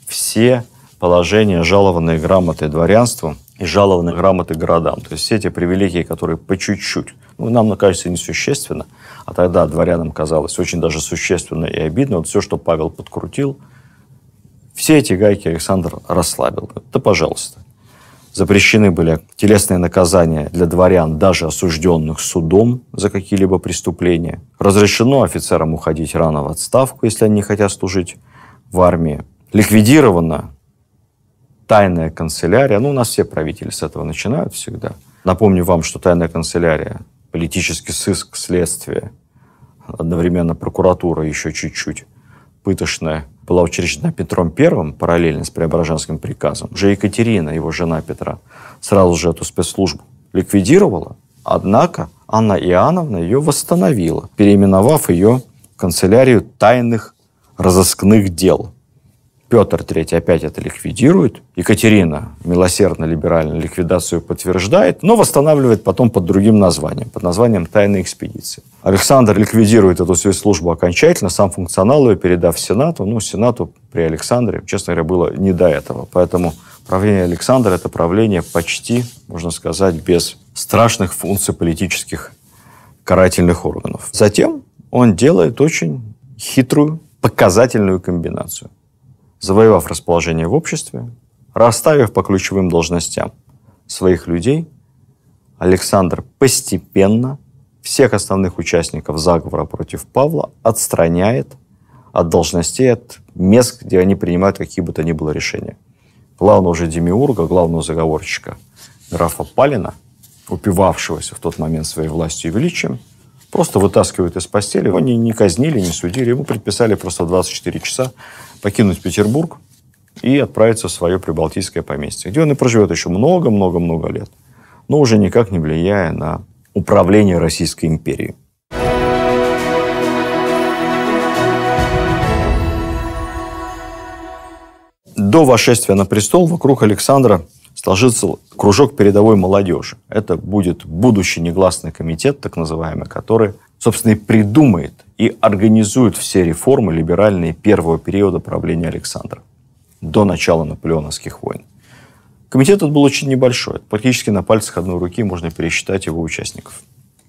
все положения, жалованные грамотой дворянству, и жалованные грамоты городам. То есть все эти привилегии, которые по чуть-чуть, ну, нам кажется несущественно, а тогда дворянам казалось очень даже существенно и обидно. Вот все, что Павел подкрутил, все эти гайки Александр расслабил. Да пожалуйста. Запрещены были телесные наказания для дворян, даже осужденных судом за какие-либо преступления. Разрешено офицерам уходить рано в отставку, если они не хотят служить в армии. Ликвидировано тайная канцелярия, ну, у нас все правители с этого начинают всегда. Напомню вам, что тайная канцелярия, политический сыск, следствие, одновременно прокуратура еще чуть-чуть, пыточная была учреждена Петром Первым параллельно с Преображенским приказом. Уже Екатерина, его жена Петра, сразу же эту спецслужбу ликвидировала, однако Анна Иоанновна ее восстановила, переименовав ее канцелярию тайных разыскных дел – Петр III опять это ликвидирует. Екатерина милосердно либерально ликвидацию подтверждает, но восстанавливает потом под другим названием, под названием «Тайной экспедиции». Александр ликвидирует эту свою службу окончательно, сам функционал ее передав Сенату. Ну, Сенату при Александре, честно говоря, было не до этого. Поэтому правление Александра – это правление почти, можно сказать, без страшных функций политических карательных органов. Затем он делает очень хитрую показательную комбинацию – завоевав расположение в обществе, расставив по ключевым должностям своих людей, Александр постепенно всех основных участников заговора против Павла отстраняет от должностей, от мест, где они принимают какие бы то ни было решения. Главного же Демиурга, главного заговорщика графа Палина, упивавшегося в тот момент своей властью и величием – Просто вытаскивают из постели. Его не, не казнили, не судили. Ему предписали просто 24 часа покинуть Петербург и отправиться в свое прибалтийское поместье, где он и проживет еще много-много-много лет, но уже никак не влияя на управление Российской империей. До восшествия на престол вокруг Александра сложится кружок передовой молодежи. Это будет будущий негласный комитет, так называемый, который, собственно, и придумает и организует все реформы либеральные первого периода правления Александра до начала наполеоновских войн. Комитет этот был очень небольшой. Практически на пальцах одной руки можно пересчитать его участников.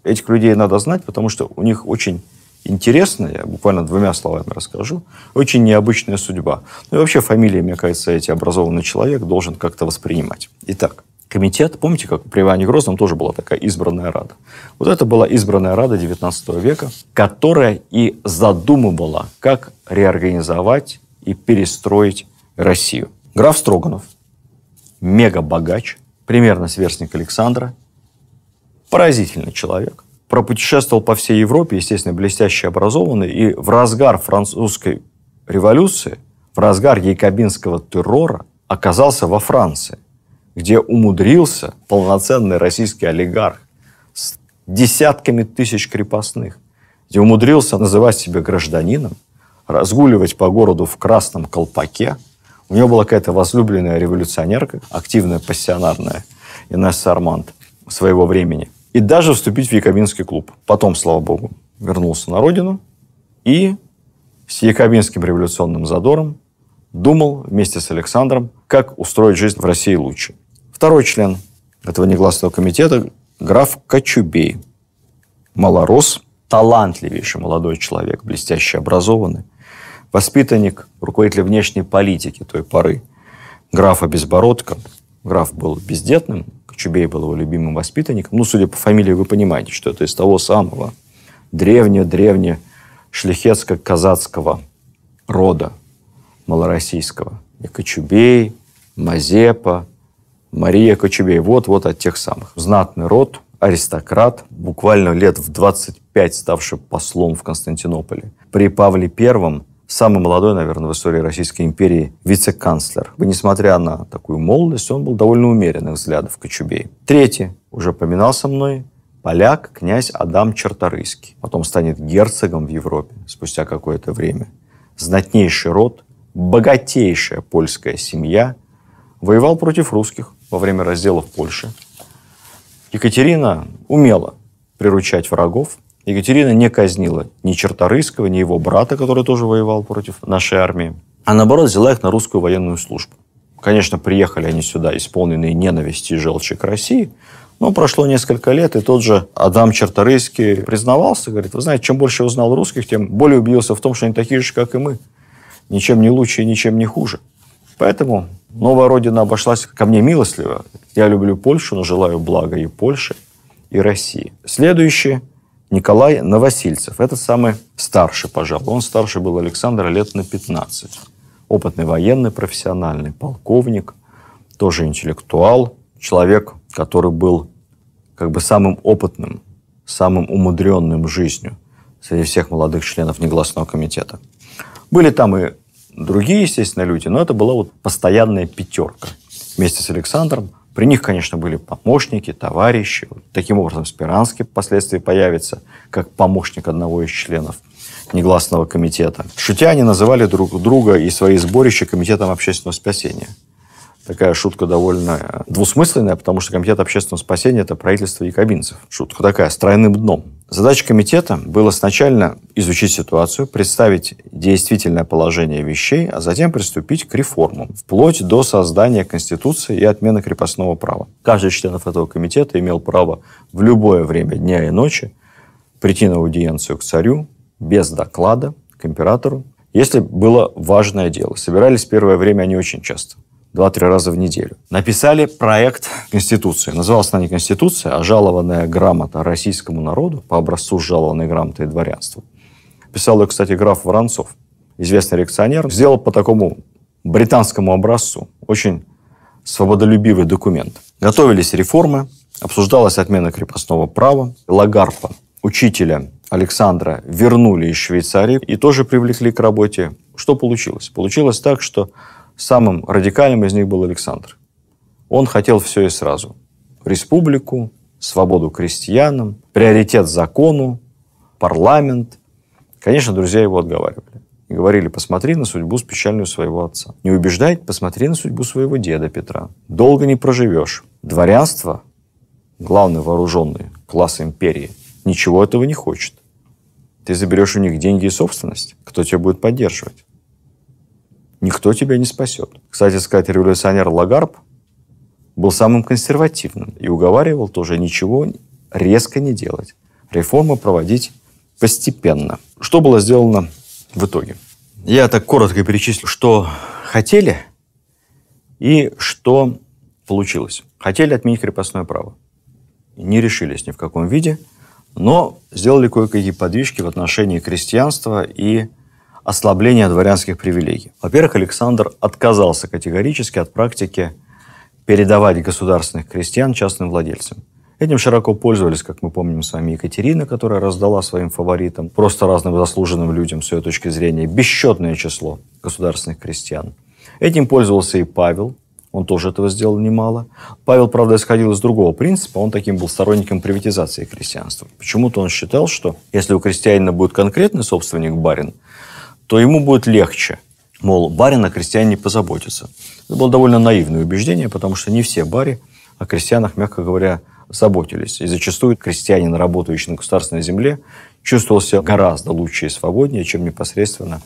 Этих людей надо знать, потому что у них очень интересная, я буквально двумя словами расскажу, очень необычная судьба. Ну и вообще фамилия, мне кажется, эти образованный человек должен как-то воспринимать. Итак, комитет, помните, как при Иване Грозном тоже была такая избранная рада? Вот это была избранная рада 19 века, которая и задумывала, как реорганизовать и перестроить Россию. Граф Строганов, мега богач, примерно сверстник Александра, поразительный человек – пропутешествовал по всей Европе, естественно, блестяще образованный, и в разгар французской революции, в разгар якобинского террора оказался во Франции, где умудрился полноценный российский олигарх с десятками тысяч крепостных, где умудрился называть себя гражданином, разгуливать по городу в красном колпаке. У него была какая-то возлюбленная революционерка, активная, пассионарная, Инесса Арманд своего времени – и даже вступить в Якобинский клуб. Потом, слава богу, вернулся на родину и с якобинским революционным задором думал вместе с Александром, как устроить жизнь в России лучше. Второй член этого негласного комитета – граф Кочубей. Малорос, талантливейший молодой человек, блестяще образованный, воспитанник, руководитель внешней политики той поры, графа Безбородко. Граф был бездетным, Кочубей был его любимым воспитанником. Ну, судя по фамилии, вы понимаете, что это из того самого древне-древне шляхетско-казацкого рода малороссийского. И Кочубей, Мазепа, Мария Кочубей. Вот-вот от тех самых. Знатный род, аристократ, буквально лет в 25 ставший послом в Константинополе. При Павле Первом самый молодой, наверное, в истории Российской империи вице-канцлер. Несмотря на такую молодость, он был довольно умеренных взглядов Кочубей. Третий, уже поминался мной, поляк князь Адам Черторыйский. Потом станет герцогом в Европе спустя какое-то время. Знатнейший род, богатейшая польская семья. Воевал против русских во время разделов Польши. Екатерина умела приручать врагов, Екатерина не казнила ни Черторыского, ни его брата, который тоже воевал против нашей армии, а наоборот взяла их на русскую военную службу. Конечно, приехали они сюда, исполненные ненависти и желчи к России, но прошло несколько лет, и тот же Адам Черторыйский признавался, говорит, вы знаете, чем больше узнал русских, тем более убедился в том, что они такие же, как и мы. Ничем не лучше и ничем не хуже. Поэтому новая родина обошлась ко мне милостливо. Я люблю Польшу, но желаю блага и Польше, и России. Следующий Николай Новосильцев. Это самый старший, пожалуй. Он старше был Александра лет на 15. Опытный военный, профессиональный полковник, тоже интеллектуал, человек, который был как бы самым опытным, самым умудренным жизнью среди всех молодых членов негласного комитета. Были там и другие, естественно, люди, но это была вот постоянная пятерка. Вместе с Александром при них, конечно, были помощники, товарищи. Таким образом, Спиранский впоследствии появится как помощник одного из членов негласного комитета. Шутя они называли друг друга и свои сборища комитетом общественного спасения – Такая шутка довольно э, двусмысленная, потому что Комитет общественного спасения – это правительство якобинцев. Шутка такая, с тройным дном. Задача комитета была сначала изучить ситуацию, представить действительное положение вещей, а затем приступить к реформам, вплоть до создания Конституции и отмены крепостного права. Каждый из членов этого комитета имел право в любое время дня и ночи прийти на аудиенцию к царю без доклада, к императору, если было важное дело. Собирались первое время они очень часто. 2-3 раза в неделю. Написали проект Конституции. Называлась она не Конституция, а жалованная грамота российскому народу по образцу жалованной грамоты и дворянству. Писал ее, кстати, граф Воронцов, известный реакционер. Сделал по такому британскому образцу очень свободолюбивый документ. Готовились реформы, обсуждалась отмена крепостного права. Лагарпа, учителя Александра, вернули из Швейцарии и тоже привлекли к работе. Что получилось? Получилось так, что Самым радикальным из них был Александр. Он хотел все и сразу. Республику, свободу крестьянам, приоритет закону, парламент. Конечно, друзья его отговаривали. И говорили, посмотри на судьбу с печальную своего отца. Не убеждай, посмотри на судьбу своего деда Петра. Долго не проживешь. Дворянство, главный вооруженный класс империи, ничего этого не хочет. Ты заберешь у них деньги и собственность. Кто тебя будет поддерживать? Никто тебя не спасет. Кстати сказать, революционер Лагарб был самым консервативным и уговаривал тоже ничего резко не делать. Реформы проводить постепенно. Что было сделано в итоге? Я так коротко перечислю, что хотели и что получилось. Хотели отменить крепостное право. Не решились ни в каком виде, но сделали кое-какие подвижки в отношении крестьянства и ослабления дворянских привилегий. Во-первых, Александр отказался категорически от практики передавать государственных крестьян частным владельцам. Этим широко пользовались, как мы помним с вами, Екатерина, которая раздала своим фаворитам, просто разным заслуженным людям с ее точки зрения, бесчетное число государственных крестьян. Этим пользовался и Павел, он тоже этого сделал немало. Павел, правда, исходил из другого принципа. Он таким был сторонником приватизации крестьянства. Почему-то он считал, что если у крестьянина будет конкретный собственник барин, то ему будет легче. Мол, барина о крестьяне позаботятся. Это было довольно наивное убеждение, потому что не все бари о крестьянах, мягко говоря, заботились. И зачастую крестьянин, работающий на государственной земле, себя гораздо лучше и свободнее, чем непосредственно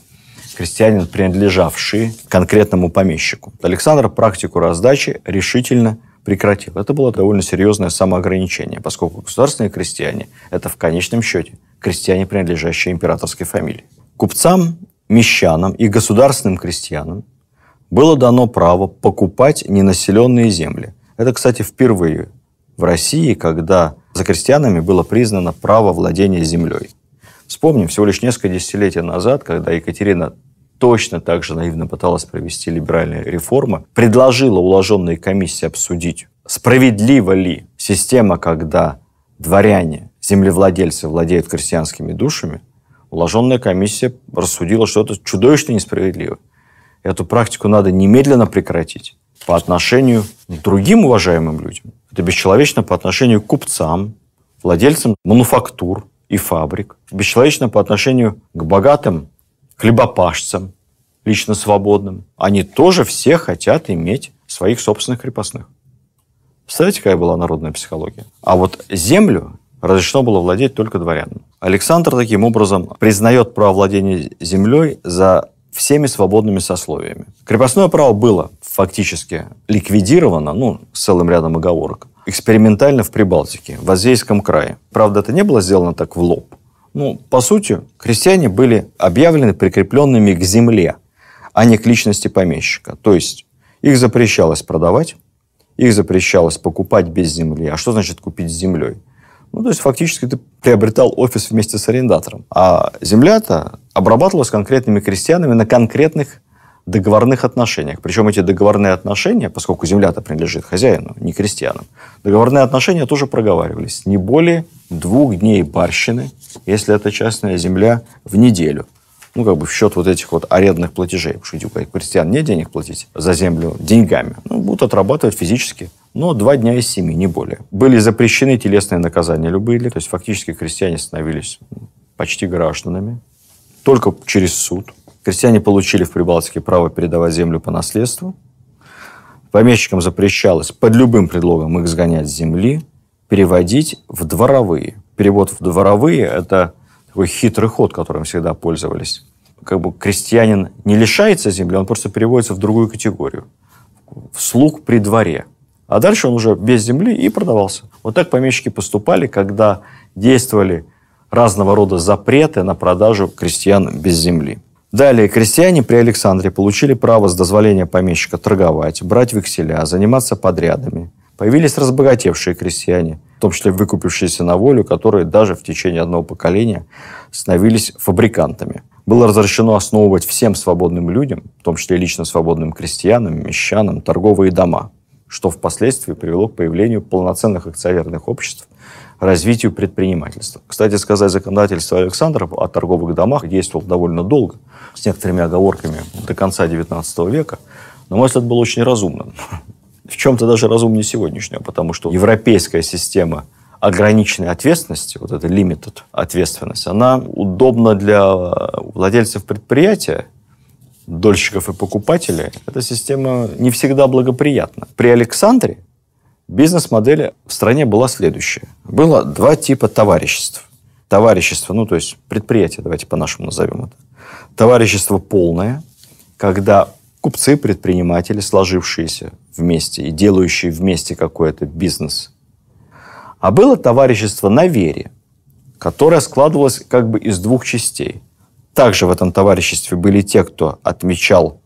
крестьянин, принадлежавший конкретному помещику. Александр практику раздачи решительно прекратил. Это было довольно серьезное самоограничение, поскольку государственные крестьяне – это в конечном счете крестьяне, принадлежащие императорской фамилии. Купцам, мещанам и государственным крестьянам было дано право покупать ненаселенные земли. Это, кстати, впервые в России, когда за крестьянами было признано право владения землей. Вспомним, всего лишь несколько десятилетий назад, когда Екатерина точно так же наивно пыталась провести либеральные реформы, предложила уложенные комиссии обсудить, справедлива ли система, когда дворяне, землевладельцы владеют крестьянскими душами – Уложенная комиссия рассудила, что это чудовищно несправедливо. Эту практику надо немедленно прекратить по отношению к другим уважаемым людям. Это бесчеловечно по отношению к купцам, владельцам мануфактур и фабрик. Бесчеловечно по отношению к богатым хлебопашцам, лично свободным. Они тоже все хотят иметь своих собственных крепостных. Представляете, какая была народная психология? А вот землю разрешено было владеть только дворянам. Александр таким образом признает право владения землей за всеми свободными сословиями. Крепостное право было фактически ликвидировано, ну, с целым рядом оговорок, экспериментально в Прибалтике, в Азейском крае. Правда, это не было сделано так в лоб. Ну, по сути, крестьяне были объявлены прикрепленными к земле, а не к личности помещика. То есть их запрещалось продавать, их запрещалось покупать без земли. А что значит купить с землей? Ну, то есть фактически ты приобретал офис вместе с арендатором. А земля-то обрабатывалась конкретными крестьянами на конкретных договорных отношениях. Причем эти договорные отношения, поскольку земля-то принадлежит хозяину, не крестьянам, договорные отношения тоже проговаривались. Не более двух дней барщины, если это частная земля, в неделю. Ну, как бы в счет вот этих вот арендных платежей. Потому что у крестьян нет денег платить за землю деньгами. Ну, будут отрабатывать физически но два дня из семи, не более. Были запрещены телесные наказания любые, то есть фактически крестьяне становились почти гражданами, только через суд. Крестьяне получили в Прибалтике право передавать землю по наследству. Помещикам запрещалось под любым предлогом их сгонять с земли, переводить в дворовые. Перевод в дворовые – это такой хитрый ход, которым всегда пользовались. Как бы крестьянин не лишается земли, он просто переводится в другую категорию. В слуг при дворе – а дальше он уже без земли и продавался. Вот так помещики поступали, когда действовали разного рода запреты на продажу крестьян без земли. Далее, крестьяне при Александре получили право с дозволения помещика торговать, брать векселя, заниматься подрядами. Появились разбогатевшие крестьяне, в том числе выкупившиеся на волю, которые даже в течение одного поколения становились фабрикантами. Было разрешено основывать всем свободным людям, в том числе лично свободным крестьянам, мещанам, торговые дома – что впоследствии привело к появлению полноценных акционерных обществ, развитию предпринимательства. Кстати сказать, законодательство Александров о торговых домах действовало довольно долго, с некоторыми оговорками до конца XIX века, но, мой взгляд, было очень разумным. *laughs* В чем-то даже разумнее сегодняшнего, потому что европейская система ограниченной ответственности, вот эта limited ответственность, она удобна для э, владельцев предприятия, дольщиков и покупателей, эта система не всегда благоприятна. При Александре бизнес-модель в стране была следующая. Было два типа товариществ. Товарищество, ну то есть предприятие, давайте по-нашему назовем это. Товарищество полное, когда купцы, предприниматели, сложившиеся вместе и делающие вместе какой-то бизнес. А было товарищество на вере, которое складывалось как бы из двух частей. Также в этом товариществе были те, кто отмечал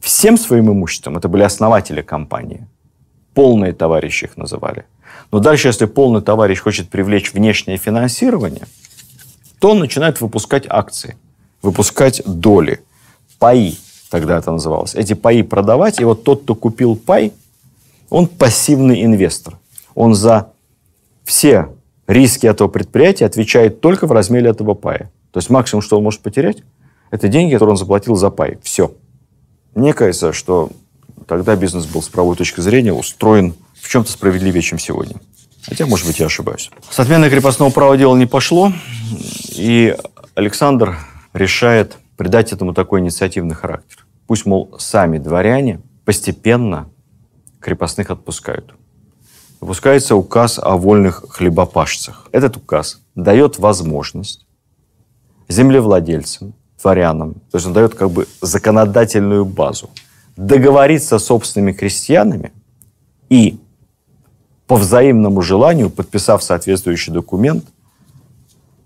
всем своим имуществом, это были основатели компании, полные товарищи их называли. Но дальше, если полный товарищ хочет привлечь внешнее финансирование, то он начинает выпускать акции, выпускать доли, паи тогда это называлось. Эти паи продавать, и вот тот, кто купил пай, он пассивный инвестор. Он за все риски этого предприятия отвечает только в размере этого пая. То есть максимум, что он может потерять, это деньги, которые он заплатил за пай. Все. Мне кажется, что тогда бизнес был с правовой точки зрения устроен в чем-то справедливее, чем сегодня. Хотя, может быть, я ошибаюсь. С отменой крепостного права дело не пошло, и Александр решает придать этому такой инициативный характер. Пусть, мол, сами дворяне постепенно крепостных отпускают. Выпускается указ о вольных хлебопашцах. Этот указ дает возможность землевладельцам, дворянам, то есть он дает как бы законодательную базу, договориться с собственными крестьянами и по взаимному желанию, подписав соответствующий документ,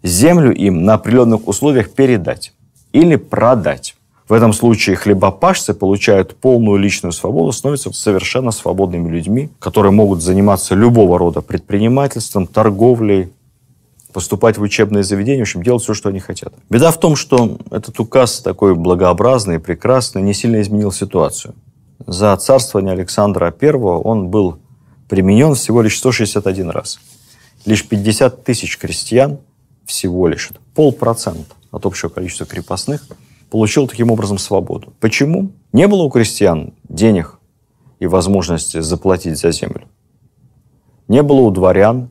землю им на определенных условиях передать или продать. В этом случае хлебопашцы получают полную личную свободу, становятся совершенно свободными людьми, которые могут заниматься любого рода предпринимательством, торговлей, поступать в учебные заведения, в общем, делать все, что они хотят. Беда в том, что этот указ такой благообразный, прекрасный, не сильно изменил ситуацию. За царствование Александра I он был применен всего лишь 161 раз. Лишь 50 тысяч крестьян, всего лишь, это полпроцента от общего количества крепостных, получил таким образом свободу. Почему? Не было у крестьян денег и возможности заплатить за землю. Не было у дворян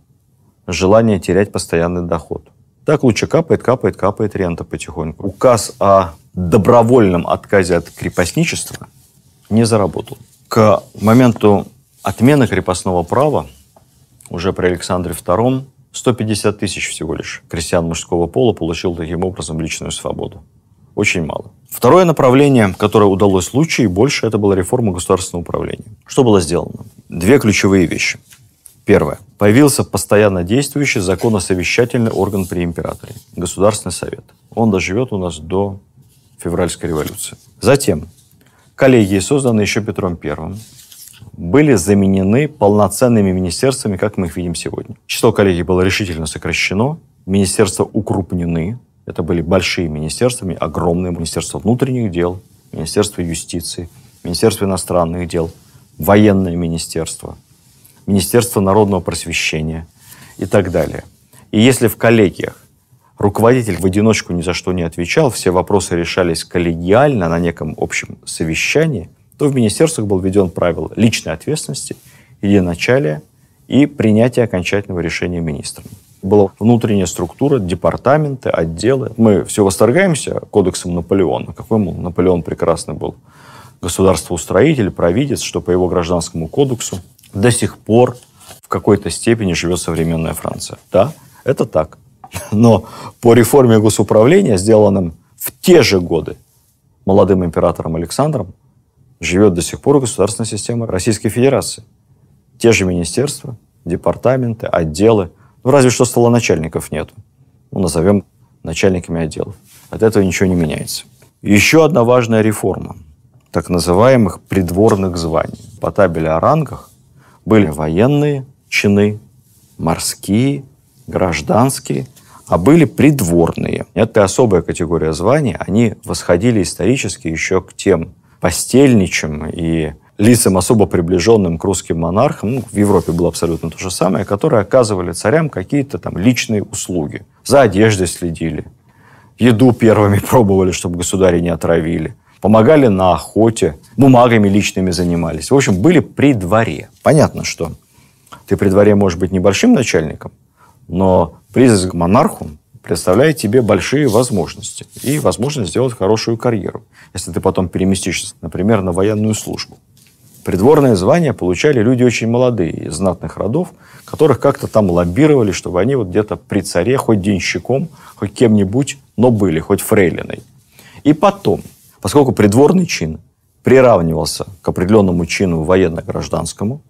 желание терять постоянный доход. Так лучше капает, капает, капает рента потихоньку. Указ о добровольном отказе от крепостничества не заработал. К моменту отмены крепостного права уже при Александре II 150 тысяч всего лишь крестьян мужского пола получил таким образом личную свободу. Очень мало. Второе направление, которое удалось лучше и больше, это была реформа государственного управления. Что было сделано? Две ключевые вещи. Первое. Появился постоянно действующий законосовещательный орган при императоре – Государственный совет. Он доживет у нас до февральской революции. Затем коллегии, созданные еще Петром Первым, были заменены полноценными министерствами, как мы их видим сегодня. Число коллегий было решительно сокращено, министерства укрупнены. Это были большие министерства, огромные министерства внутренних дел, министерство юстиции, министерство иностранных дел, военное министерство – Министерство народного просвещения и так далее. И если в коллегиях руководитель в одиночку ни за что не отвечал, все вопросы решались коллегиально на неком общем совещании, то в министерствах был введен правило личной ответственности, единоначалия и принятия окончательного решения министром. Была внутренняя структура, департаменты, отделы. Мы все восторгаемся кодексом Наполеона. Какой, мол, Наполеон прекрасный был государствоустроитель, провидец, что по его гражданскому кодексу до сих пор в какой-то степени живет современная Франция. Да, это так. *laughs* Но по реформе госуправления, сделанным в те же годы молодым императором Александром, живет до сих пор государственная система Российской Федерации. Те же министерства, департаменты, отделы. Ну, разве что стало начальников нету. Ну, назовем начальниками отделов. От этого ничего не меняется. Еще одна важная реформа так называемых придворных званий. По табели о рангах были военные чины, морские, гражданские, а были придворные. Это особая категория званий. Они восходили исторически еще к тем постельничам и лицам, особо приближенным к русским монархам, ну, в Европе было абсолютно то же самое, которые оказывали царям какие-то там личные услуги. За одеждой следили, еду первыми *laughs* пробовали, чтобы государя не отравили – помогали на охоте, бумагами личными занимались. В общем, были при дворе. Понятно, что ты при дворе можешь быть небольшим начальником, но призыв к монарху представляет тебе большие возможности и возможность сделать хорошую карьеру, если ты потом переместишься, например, на военную службу. Придворное звания получали люди очень молодые, из знатных родов, которых как-то там лоббировали, чтобы они вот где-то при царе, хоть денщиком, хоть кем-нибудь, но были, хоть фрейлиной. И потом, Поскольку придворный чин приравнивался к определенному чину военно-гражданскому,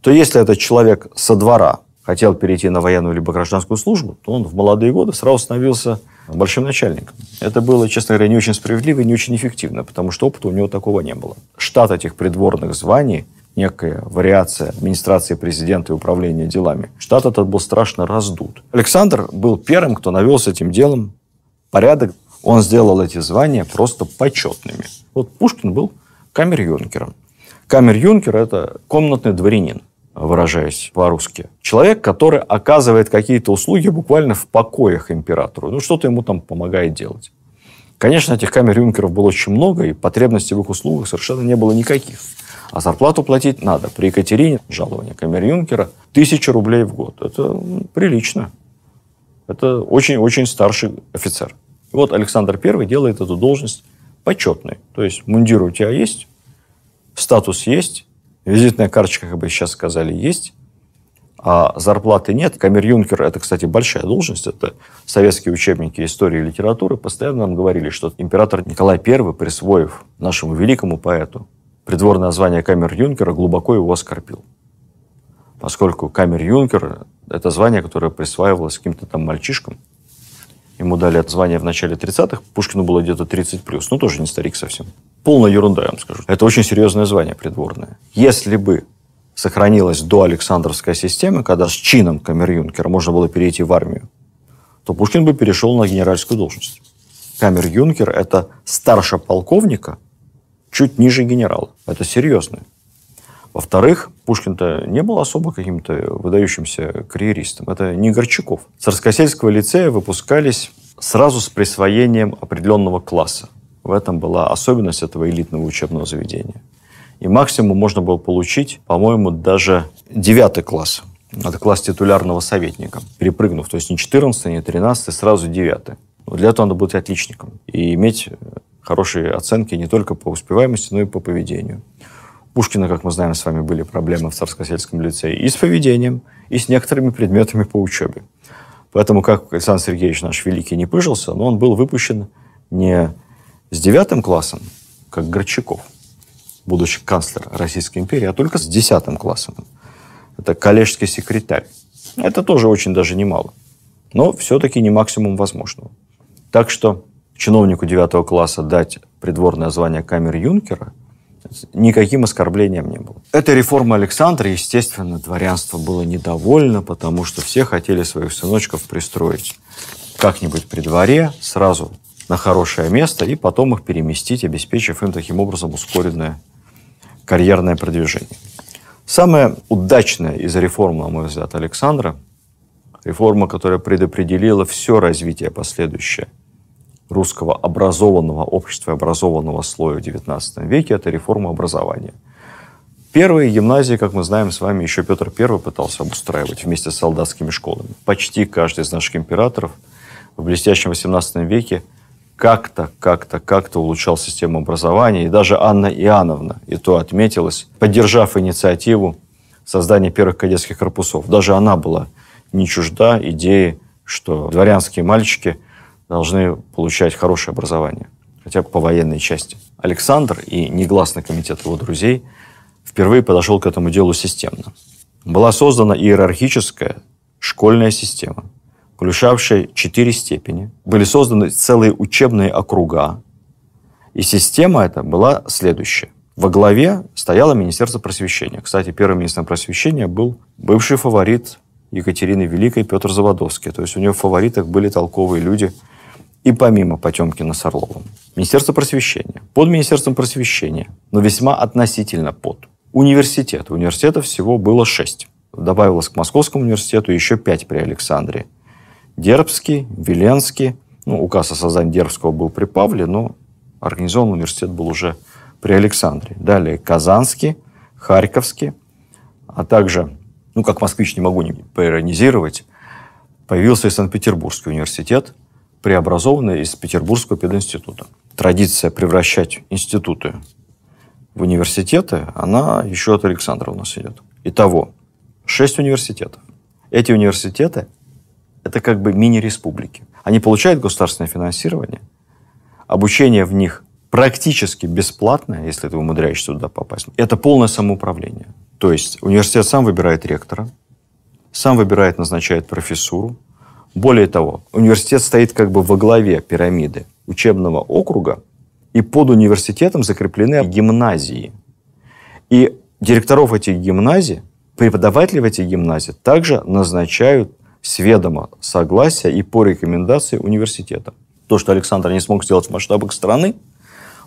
то если этот человек со двора хотел перейти на военную либо гражданскую службу, то он в молодые годы сразу становился большим начальником. Это было, честно говоря, не очень справедливо и не очень эффективно, потому что опыта у него такого не было. Штат этих придворных званий, некая вариация администрации президента и управления делами, штат этот был страшно раздут. Александр был первым, кто навел с этим делом порядок он сделал эти звания просто почетными. Вот Пушкин был камер-юнкером. Камер-юнкер – это комнатный дворянин, выражаясь по-русски. Человек, который оказывает какие-то услуги буквально в покоях императору. Ну, что-то ему там помогает делать. Конечно, этих камер-юнкеров было очень много, и потребностей в их услугах совершенно не было никаких. А зарплату платить надо. При Екатерине жалование камер-юнкера – тысяча рублей в год. Это прилично. Это очень-очень старший офицер. И вот Александр I делает эту должность почетной. То есть мундир у тебя есть, статус есть, визитная карточка, как бы сейчас сказали, есть, а зарплаты нет. Камер-юнкер – это, кстати, большая должность. Это советские учебники истории и литературы постоянно нам говорили, что император Николай I, присвоив нашему великому поэту придворное звание камер-юнкера, глубоко его оскорбил. Поскольку камер-юнкер – это звание, которое присваивалось каким-то там мальчишкам – Ему дали это в начале 30-х, Пушкину было где-то 30 плюс, ну тоже не старик совсем. Полная ерунда, я вам скажу. Это очень серьезное звание придворное. Если бы сохранилась до Александровской системы, когда с чином камер-юнкера можно было перейти в армию, то Пушкин бы перешел на генеральскую должность. Камер-юнкер – это старше полковника, чуть ниже генерала. Это серьезное. Во-вторых, Пушкин-то не был особо каким-то выдающимся карьеристом. Это не Горчаков. С Царскосельского лицея выпускались сразу с присвоением определенного класса. В этом была особенность этого элитного учебного заведения. И максимум можно было получить, по-моему, даже девятый класс. Это класс титулярного советника, перепрыгнув. То есть не 14, не 13, сразу 9. Но для этого надо быть отличником и иметь хорошие оценки не только по успеваемости, но и по поведению. Пушкина, как мы знаем, с вами были проблемы в сельском лицее и с поведением, и с некоторыми предметами по учебе. Поэтому, как Александр Сергеевич наш великий не пыжился, но он был выпущен не с девятым классом, как Горчаков, будучи канцлер Российской империи, а только с десятым классом. Это коллежский секретарь. Это тоже очень даже немало. Но все-таки не максимум возможного. Так что чиновнику девятого класса дать придворное звание камер-юнкера – никаким оскорблением не было. Эта реформа Александра, естественно, дворянство было недовольно, потому что все хотели своих сыночков пристроить как-нибудь при дворе, сразу на хорошее место, и потом их переместить, обеспечив им таким образом ускоренное карьерное продвижение. Самая удачная из реформ, на мой взгляд, Александра, реформа, которая предопределила все развитие последующее – русского образованного общества, образованного слоя в XIX веке, это реформа образования. Первые гимназии, как мы знаем с вами, еще Петр I пытался обустраивать вместе с солдатскими школами. Почти каждый из наших императоров в блестящем XVIII веке как-то, как-то, как-то улучшал систему образования. И даже Анна Иоанновна и то отметилась, поддержав инициативу создания первых кадетских корпусов. Даже она была не чужда идеи, что дворянские мальчики – должны получать хорошее образование, хотя бы по военной части. Александр и негласный комитет его друзей впервые подошел к этому делу системно. Была создана иерархическая школьная система, включавшая четыре степени. Были созданы целые учебные округа. И система эта была следующая. Во главе стояло Министерство просвещения. Кстати, первым министром просвещения был бывший фаворит Екатерины Великой Петр Заводовский. То есть у нее в фаворитах были толковые люди – и помимо Потемкина с Орловым. Министерство просвещения. Под Министерством просвещения, но весьма относительно под. Университет. Университетов всего было шесть. Добавилось к Московскому университету еще пять при Александре. Дербский, Веленский. Ну, указ о создании Дербского был при Павле, но организован университет был уже при Александре. Далее Казанский, Харьковский, а также, ну, как москвич не могу не поиронизировать, появился и Санкт-Петербургский университет – преобразованы из Петербургского пединститута. Традиция превращать институты в университеты, она еще от Александра у нас идет. Итого, шесть университетов. Эти университеты – это как бы мини-республики. Они получают государственное финансирование, обучение в них практически бесплатное, если ты умудряешься туда попасть. Это полное самоуправление. То есть университет сам выбирает ректора, сам выбирает, назначает профессуру, более того, университет стоит как бы во главе пирамиды учебного округа, и под университетом закреплены гимназии. И директоров этих гимназий, преподавателей в этих гимназиях также назначают с ведома согласия и по рекомендации университета. То, что Александр не смог сделать в масштабах страны,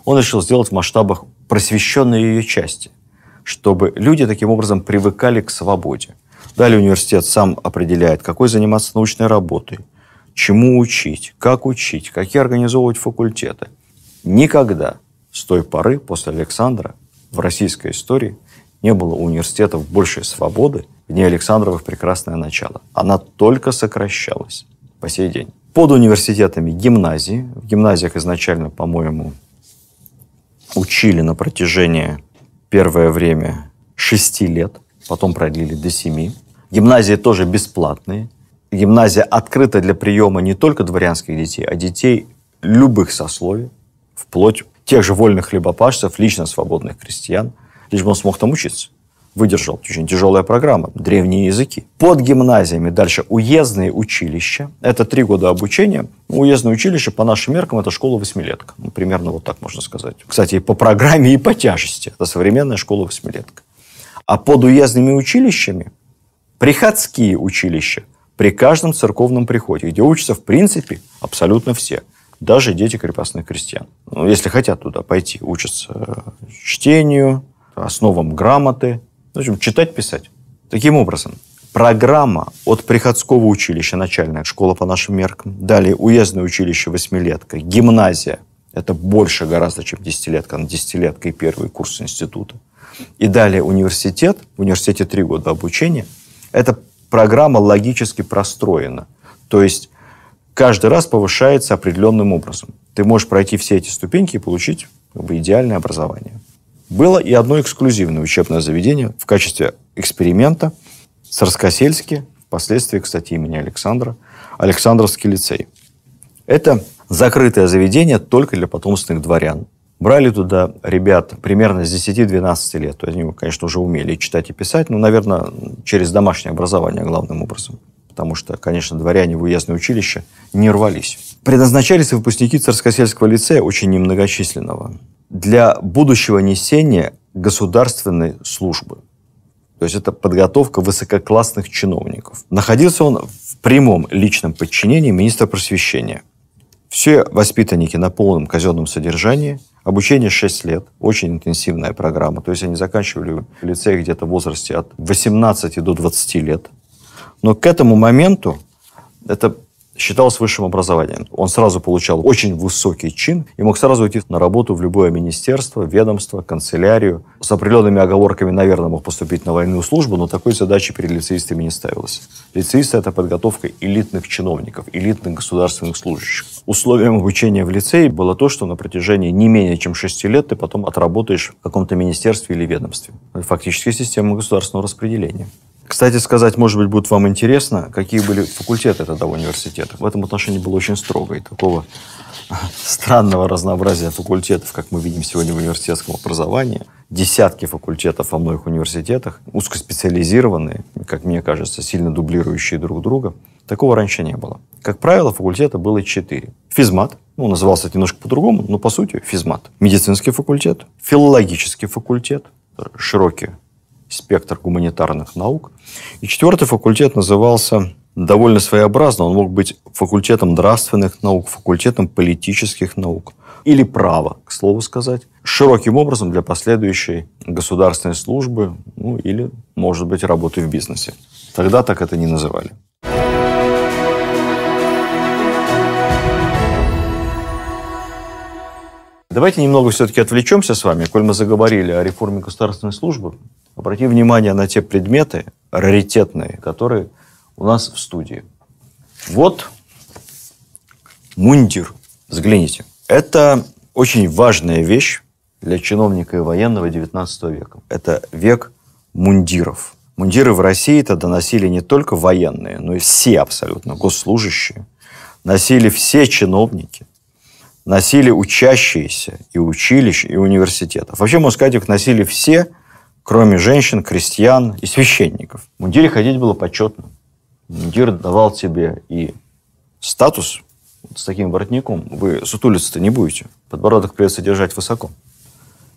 он решил сделать в масштабах просвещенной ее части, чтобы люди таким образом привыкали к свободе. Далее университет сам определяет, какой заниматься научной работой, чему учить, как учить, какие организовывать факультеты. Никогда с той поры после Александра в российской истории не было у университетов большей свободы, вне Александровых прекрасное начало. Она только сокращалась по сей день. Под университетами гимназии. В гимназиях изначально, по-моему, учили на протяжении первое время шести лет, потом продлили до семи. Гимназии тоже бесплатные. Гимназия открыта для приема не только дворянских детей, а детей любых сословий, вплоть тех же вольных хлебопашцев, лично свободных крестьян, лишь бы он смог там учиться. Выдержал. Очень тяжелая программа. Древние языки. Под гимназиями дальше уездные училища. Это три года обучения. Ну, уездное училище по нашим меркам это школа-восьмилетка. Ну, примерно вот так можно сказать. Кстати, и по программе, и по тяжести. Это современная школа-восьмилетка. А под уездными училищами приходские училища при каждом церковном приходе, где учатся, в принципе, абсолютно все, даже дети крепостных крестьян. Ну, если хотят туда пойти, учатся э, чтению, основам грамоты, в общем, читать, писать. Таким образом, программа от приходского училища, начальная школа по нашим меркам, далее уездное училище восьмилетка, гимназия, это больше гораздо, чем десятилетка, на десятилетка и первый курс института. И далее университет, в университете три года обучения – эта программа логически простроена. То есть каждый раз повышается определенным образом. Ты можешь пройти все эти ступеньки и получить как бы, идеальное образование. Было и одно эксклюзивное учебное заведение в качестве эксперимента Сарскосельске, впоследствии, кстати, имени Александра, Александровский лицей. Это закрытое заведение только для потомственных дворян. Брали туда ребят примерно с 10-12 лет. То они, конечно, уже умели читать и писать, но, наверное, через домашнее образование главным образом. Потому что, конечно, дворяне в уездное училище не рвались. Предназначались выпускники Царскосельского лицея очень немногочисленного для будущего несения государственной службы. То есть это подготовка высококлассных чиновников. Находился он в прямом личном подчинении министра просвещения – все воспитанники на полном казенном содержании. Обучение 6 лет, очень интенсивная программа. То есть они заканчивали лицей где-то в возрасте от 18 до 20 лет. Но к этому моменту это считалось высшим образованием. Он сразу получал очень высокий чин и мог сразу уйти на работу в любое министерство, ведомство, канцелярию. С определенными оговорками, наверное, мог поступить на военную службу, но такой задачи перед лицеистами не ставилось. Лицеисты – это подготовка элитных чиновников, элитных государственных служащих. Условием обучения в лицее было то, что на протяжении не менее чем шести лет ты потом отработаешь в каком-то министерстве или ведомстве. фактически система государственного распределения. Кстати сказать, может быть, будет вам интересно, какие были факультеты тогда в университетах. В этом отношении было очень строго. И такого *laughs* странного разнообразия факультетов, как мы видим сегодня в университетском образовании, десятки факультетов во многих университетах, узкоспециализированные, как мне кажется, сильно дублирующие друг друга. Такого раньше не было. Как правило, факультета было четыре. Физмат, ну, назывался это немножко по-другому, но по сути физмат. Медицинский факультет, филологический факультет, широкий спектр гуманитарных наук. И четвертый факультет назывался довольно своеобразно. Он мог быть факультетом нравственных наук, факультетом политических наук или права, к слову сказать, широким образом для последующей государственной службы ну, или, может быть, работы в бизнесе. Тогда так это не называли. Давайте немного все-таки отвлечемся с вами, коль мы заговорили о реформе государственной службы. Обрати внимание на те предметы раритетные, которые у нас в студии. Вот мундир. Взгляните. Это очень важная вещь для чиновника и военного XIX века. Это век мундиров. Мундиры в России тогда носили не только военные, но и все абсолютно госслужащие. Носили все чиновники. Носили учащиеся и училищ, и университетов. Вообще, можно сказать, их носили все – кроме женщин, крестьян и священников. В мундире ходить было почетно. Мундир давал тебе и статус вот с таким воротником. Вы сутулиться-то не будете. Подбородок придется держать высоко.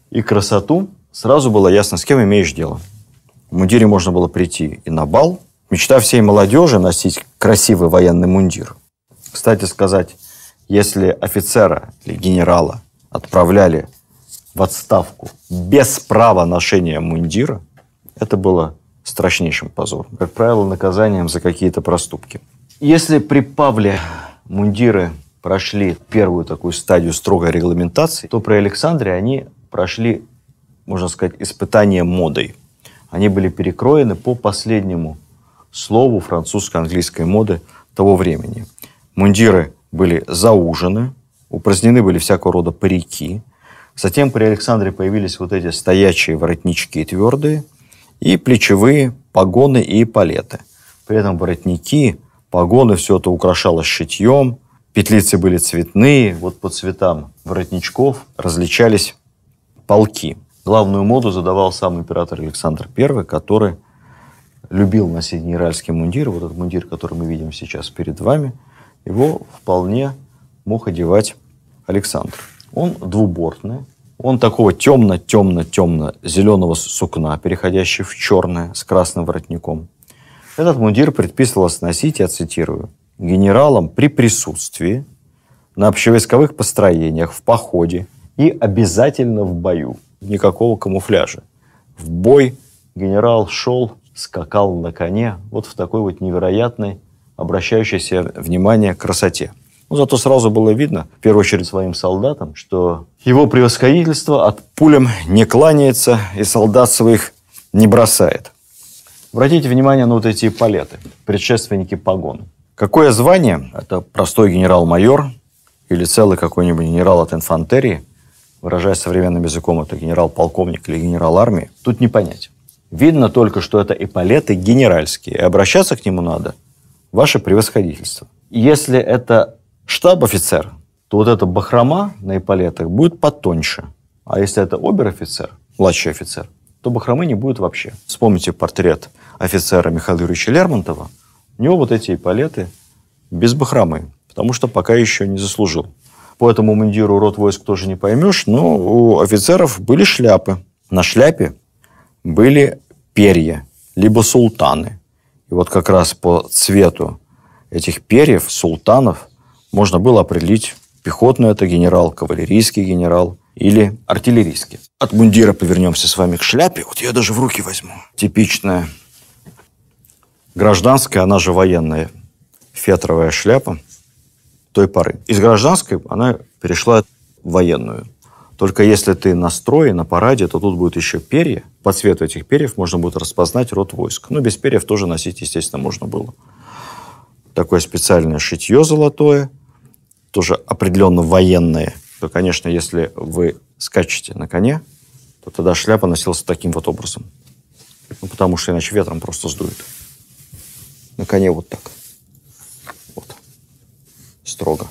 И красоту сразу было ясно, с кем имеешь дело. В мундире можно было прийти и на бал. Мечта всей молодежи – носить красивый военный мундир. Кстати сказать, если офицера или генерала отправляли в отставку без права ношения мундира, это было страшнейшим позором. Как правило, наказанием за какие-то проступки. Если при Павле мундиры прошли первую такую стадию строгой регламентации, то при Александре они прошли, можно сказать, испытание модой. Они были перекроены по последнему слову французско-английской моды того времени. Мундиры были заужены, упразднены были всякого рода парики, Затем при Александре появились вот эти стоячие воротнички твердые и плечевые погоны и палеты. При этом воротники, погоны, все это украшалось шитьем, петлицы были цветные, вот по цветам воротничков различались полки. Главную моду задавал сам император Александр I, который любил носить генеральский мундир, вот этот мундир, который мы видим сейчас перед вами, его вполне мог одевать Александр. Он двубортный, он такого темно-темно-темно-зеленого сукна, переходящий в черное, с красным воротником. Этот мундир предписывалось носить, я цитирую, генералам при присутствии, на общевойсковых построениях, в походе и обязательно в бою. Никакого камуфляжа. В бой генерал шел, скакал на коне, вот в такой вот невероятной, обращающейся внимание красоте. Но ну, зато сразу было видно, в первую очередь своим солдатам, что его превосходительство от пулям не кланяется и солдат своих не бросает. Обратите внимание на вот эти палеты, предшественники погон. Какое звание? Это простой генерал-майор или целый какой-нибудь генерал от инфантерии. Выражаясь современным языком, это генерал-полковник или генерал армии. Тут не понять. Видно только, что это эполеты генеральские, и обращаться к нему надо ваше превосходительство. Если это штаб-офицер, то вот эта бахрома на эполетах будет потоньше. А если это обер-офицер, младший офицер, то бахромы не будет вообще. Вспомните портрет офицера Михаила Юрьевича Лермонтова. У него вот эти эполеты без бахромы, потому что пока еще не заслужил. По этому мундиру род войск тоже не поймешь, но у офицеров были шляпы. На шляпе были перья, либо султаны. И вот как раз по цвету этих перьев, султанов, можно было определить, пехотный это генерал, кавалерийский генерал или артиллерийский. От мундира повернемся с вами к шляпе. Вот я даже в руки возьму. Типичная гражданская, она же военная фетровая шляпа той поры. Из гражданской она перешла в военную. Только если ты на строе, на параде, то тут будет еще перья. По цвету этих перьев можно будет распознать род войск. Но ну, без перьев тоже носить, естественно, можно было. Такое специальное шитье золотое – тоже определенно военные, то, конечно, если вы скачете на коне, то тогда шляпа носилась таким вот образом. Ну, потому что иначе ветром просто сдует. На коне вот так. Вот. Строго.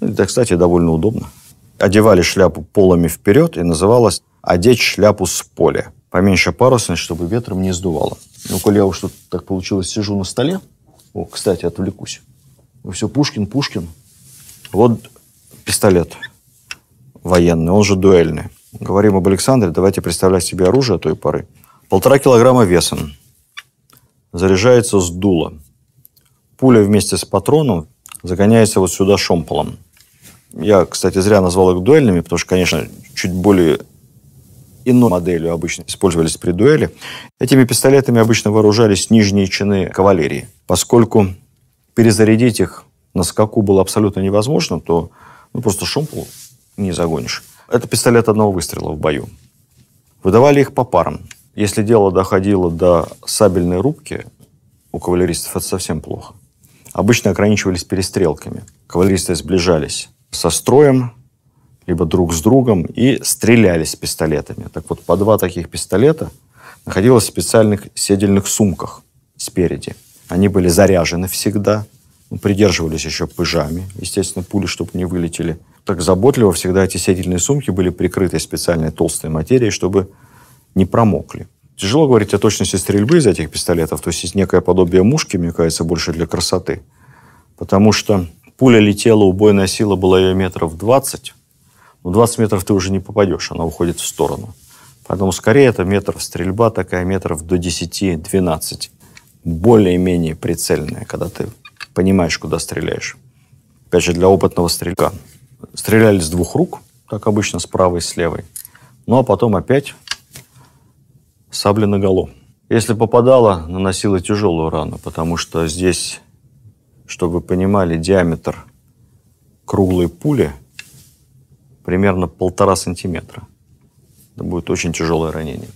Ну, это, кстати, довольно удобно. Одевали шляпу полами вперед и называлось «одеть шляпу с поля». Поменьше парусность, чтобы ветром не сдувало. Ну, коли я уж тут так получилось, сижу на столе. О, кстати, отвлекусь. Ну, все Пушкин, Пушкин. Вот пистолет военный, он же дуэльный. Говорим об Александре, давайте представлять себе оружие той поры. Полтора килограмма весом. Заряжается с дула. Пуля вместе с патроном загоняется вот сюда шомполом. Я, кстати, зря назвал их дуэльными, потому что, конечно, чуть более иной моделью обычно использовались при дуэли. Этими пистолетами обычно вооружались нижние чины кавалерии, поскольку перезарядить их на скаку было абсолютно невозможно, то ну, просто шомпол не загонишь. Это пистолет одного выстрела в бою. Выдавали их по парам. Если дело доходило до сабельной рубки, у кавалеристов это совсем плохо. Обычно ограничивались перестрелками. Кавалеристы сближались со строем, либо друг с другом, и стрелялись пистолетами. Так вот, по два таких пистолета находилось в специальных седельных сумках спереди – они были заряжены всегда, придерживались еще пыжами, естественно, пули, чтобы не вылетели. Так заботливо всегда эти сидельные сумки были прикрыты специальной толстой материей, чтобы не промокли. Тяжело говорить о точности стрельбы из этих пистолетов, то есть есть некое подобие мушки, мне кажется, больше для красоты. Потому что пуля летела, убойная сила была ее метров 20, но 20 метров ты уже не попадешь, она уходит в сторону. Поэтому скорее это метров стрельба такая метров до 10-12 более-менее прицельная, когда ты понимаешь, куда стреляешь. Опять же, для опытного стрелька. Стреляли с двух рук, как обычно, с правой и с левой. Ну, а потом опять сабли на голову. Если попадала, наносила тяжелую рану, потому что здесь, чтобы вы понимали, диаметр круглой пули примерно полтора сантиметра. Это будет очень тяжелое ранение.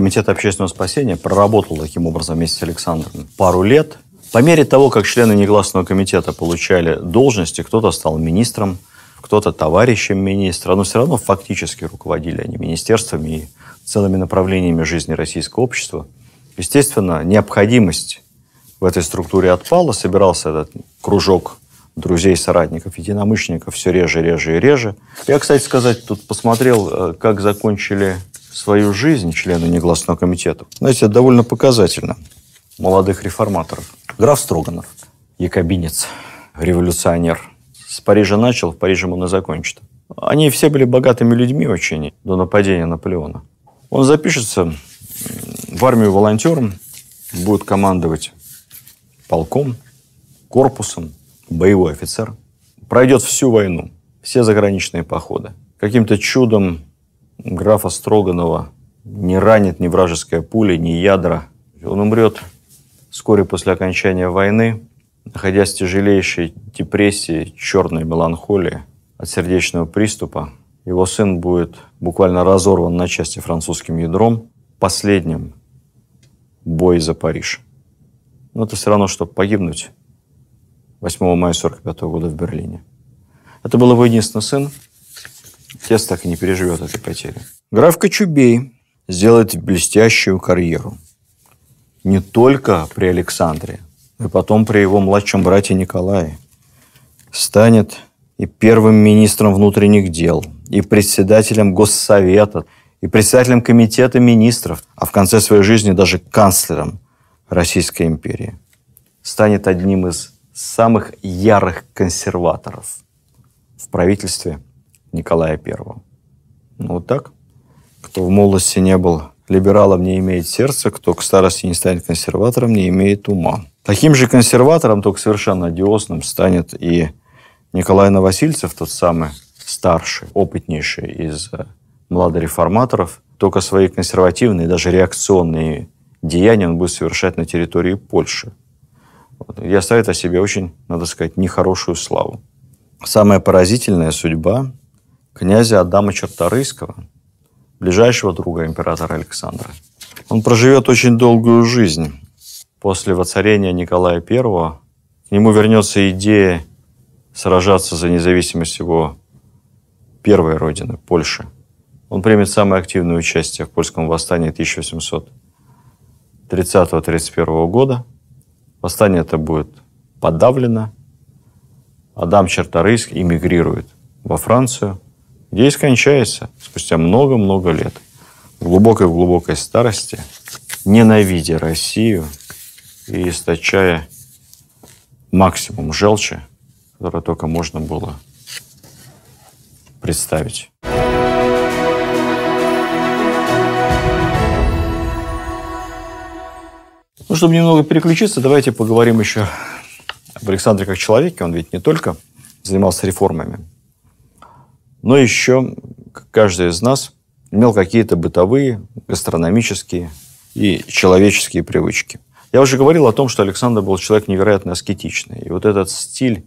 Комитет общественного спасения проработал таким образом вместе с Александром пару лет. По мере того, как члены негласного комитета получали должности, кто-то стал министром, кто-то товарищем министра, но все равно фактически руководили они министерствами и целыми направлениями жизни российского общества. Естественно, необходимость в этой структуре отпала, собирался этот кружок друзей, соратников, единомышленников все реже, реже и реже. Я, кстати сказать, тут посмотрел, э, как закончили свою жизнь члену негласного комитета. Знаете, это довольно показательно. Молодых реформаторов. Граф Строганов, якобинец, революционер. С Парижа начал, в Париже он и закончит. Они все были богатыми людьми очень до нападения Наполеона. Он запишется в армию волонтером, будет командовать полком, корпусом, боевой офицер. Пройдет всю войну, все заграничные походы. Каким-то чудом графа Строганова не ранит ни вражеская пуля, ни ядра. Он умрет вскоре после окончания войны, находясь в тяжелейшей депрессии, черной меланхолии от сердечного приступа. Его сын будет буквально разорван на части французским ядром. Последним бой за Париж. Но это все равно, чтобы погибнуть 8 мая 1945 года в Берлине. Это был его единственный сын, Отец так и не переживет этой потери. Граф Кочубей сделает блестящую карьеру. Не только при Александре, но и потом при его младшем брате Николае. Станет и первым министром внутренних дел, и председателем Госсовета, и председателем Комитета министров, а в конце своей жизни даже канцлером Российской империи. Станет одним из самых ярых консерваторов в правительстве – Николая I. Ну, вот так. Кто в молодости не был либералом, не имеет сердца, кто к старости не станет консерватором, не имеет ума. Таким же консерватором, только совершенно одиозным, станет и Николай Новосильцев, тот самый старший, опытнейший из э, младореформаторов, только свои консервативные, даже реакционные деяния он будет совершать на территории Польши. Вот. И оставит о себе очень, надо сказать, нехорошую славу. Самая поразительная судьба князя Адама Черторыйского, ближайшего друга императора Александра. Он проживет очень долгую жизнь. После воцарения Николая I к нему вернется идея сражаться за независимость его первой родины, Польши. Он примет самое активное участие в польском восстании 1830-31 года. Восстание это будет подавлено. Адам Черторыйск эмигрирует во Францию – Гей скончается спустя много-много лет в глубокой-глубокой старости, ненавидя Россию и источая максимум желчи, которое только можно было представить. Ну, чтобы немного переключиться, давайте поговорим еще об Александре как человеке. Он ведь не только занимался реформами, но еще каждый из нас имел какие-то бытовые, гастрономические и человеческие привычки. Я уже говорил о том, что Александр был человек невероятно аскетичный. И вот этот стиль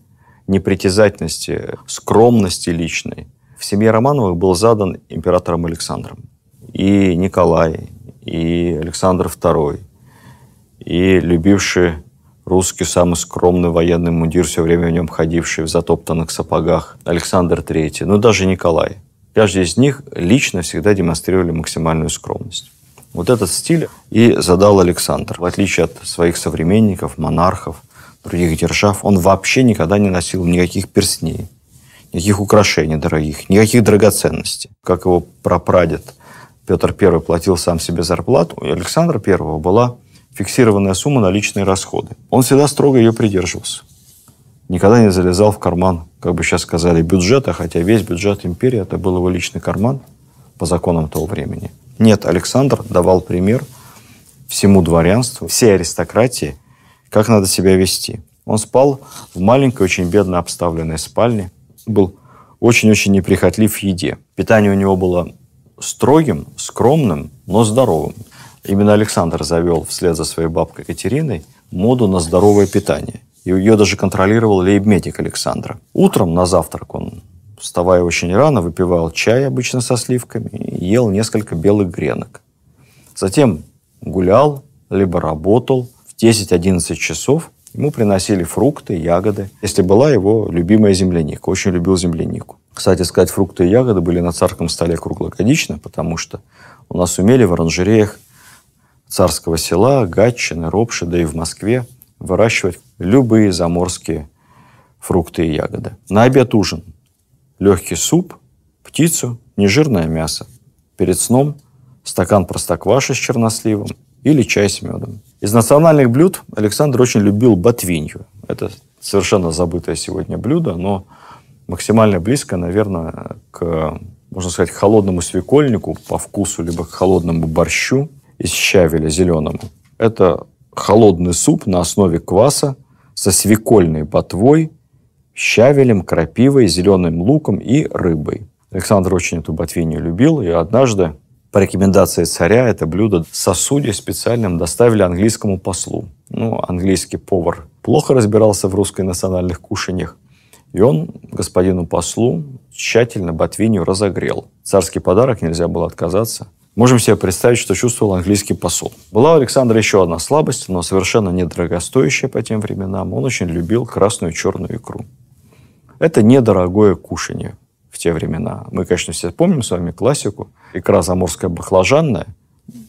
непритязательности, скромности личной в семье Романовых был задан императором Александром. И Николай, и Александр II, и любивший Русский, самый скромный военный мундир, все время в нем ходивший, в затоптанных сапогах. Александр III, ну даже Николай. Каждый из них лично всегда демонстрировали максимальную скромность. Вот этот стиль и задал Александр. В отличие от своих современников, монархов, других держав, он вообще никогда не носил никаких перстней, никаких украшений дорогих, никаких драгоценностей. Как его прапрадед Петр I платил сам себе зарплату, у Александра I была фиксированная сумма на личные расходы. Он всегда строго ее придерживался. Никогда не залезал в карман, как бы сейчас сказали, бюджета, хотя весь бюджет империи это был его личный карман по законам того времени. Нет, Александр давал пример всему дворянству, всей аристократии, как надо себя вести. Он спал в маленькой, очень бедно обставленной спальне, был очень-очень неприхотлив в еде. Питание у него было строгим, скромным, но здоровым. Именно Александр завел вслед за своей бабкой Катериной моду на здоровое питание. И ее даже контролировал лейб Александра. Утром на завтрак он, вставая очень рано, выпивал чай обычно со сливками и ел несколько белых гренок. Затем гулял, либо работал. В 10-11 часов ему приносили фрукты, ягоды. Если была его любимая земляника, очень любил землянику. Кстати сказать, фрукты и ягоды были на царском столе круглогодично, потому что у нас умели в оранжереях Царского села, Гатчины, Ропши, да и в Москве выращивать любые заморские фрукты и ягоды. На обед ужин. Легкий суп, птицу, нежирное мясо. Перед сном стакан простокваши с черносливом или чай с медом. Из национальных блюд Александр очень любил ботвинью. Это совершенно забытое сегодня блюдо, но максимально близко, наверное, к, можно сказать, холодному свекольнику по вкусу, либо к холодному борщу из щавеля зеленого. Это холодный суп на основе кваса со свекольной ботвой, щавелем, крапивой, зеленым луком и рыбой. Александр очень эту ботвинью любил, и однажды по рекомендации царя это блюдо в сосуде специальном доставили английскому послу. Ну, английский повар плохо разбирался в русской национальных кушаньях, и он господину послу тщательно ботвинью разогрел. Царский подарок нельзя было отказаться – Можем себе представить, что чувствовал английский посол. Была у Александра еще одна слабость, но совершенно недорогостоящая по тем временам. Он очень любил красную и черную икру. Это недорогое кушанье в те времена. Мы, конечно, все помним с вами классику. Икра заморская баклажанная.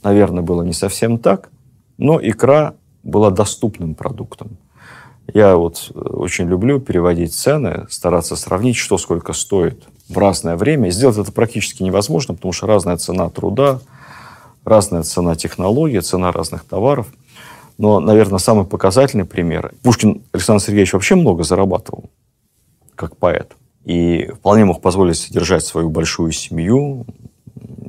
Наверное, было не совсем так, но икра была доступным продуктом. Я вот э, очень люблю переводить цены, стараться сравнить, что сколько стоит – в разное время. Сделать это практически невозможно, потому что разная цена труда, разная цена технологий, цена разных товаров. Но, наверное, самый показательный пример. Пушкин Александр Сергеевич вообще много зарабатывал как поэт. И вполне мог позволить содержать свою большую семью,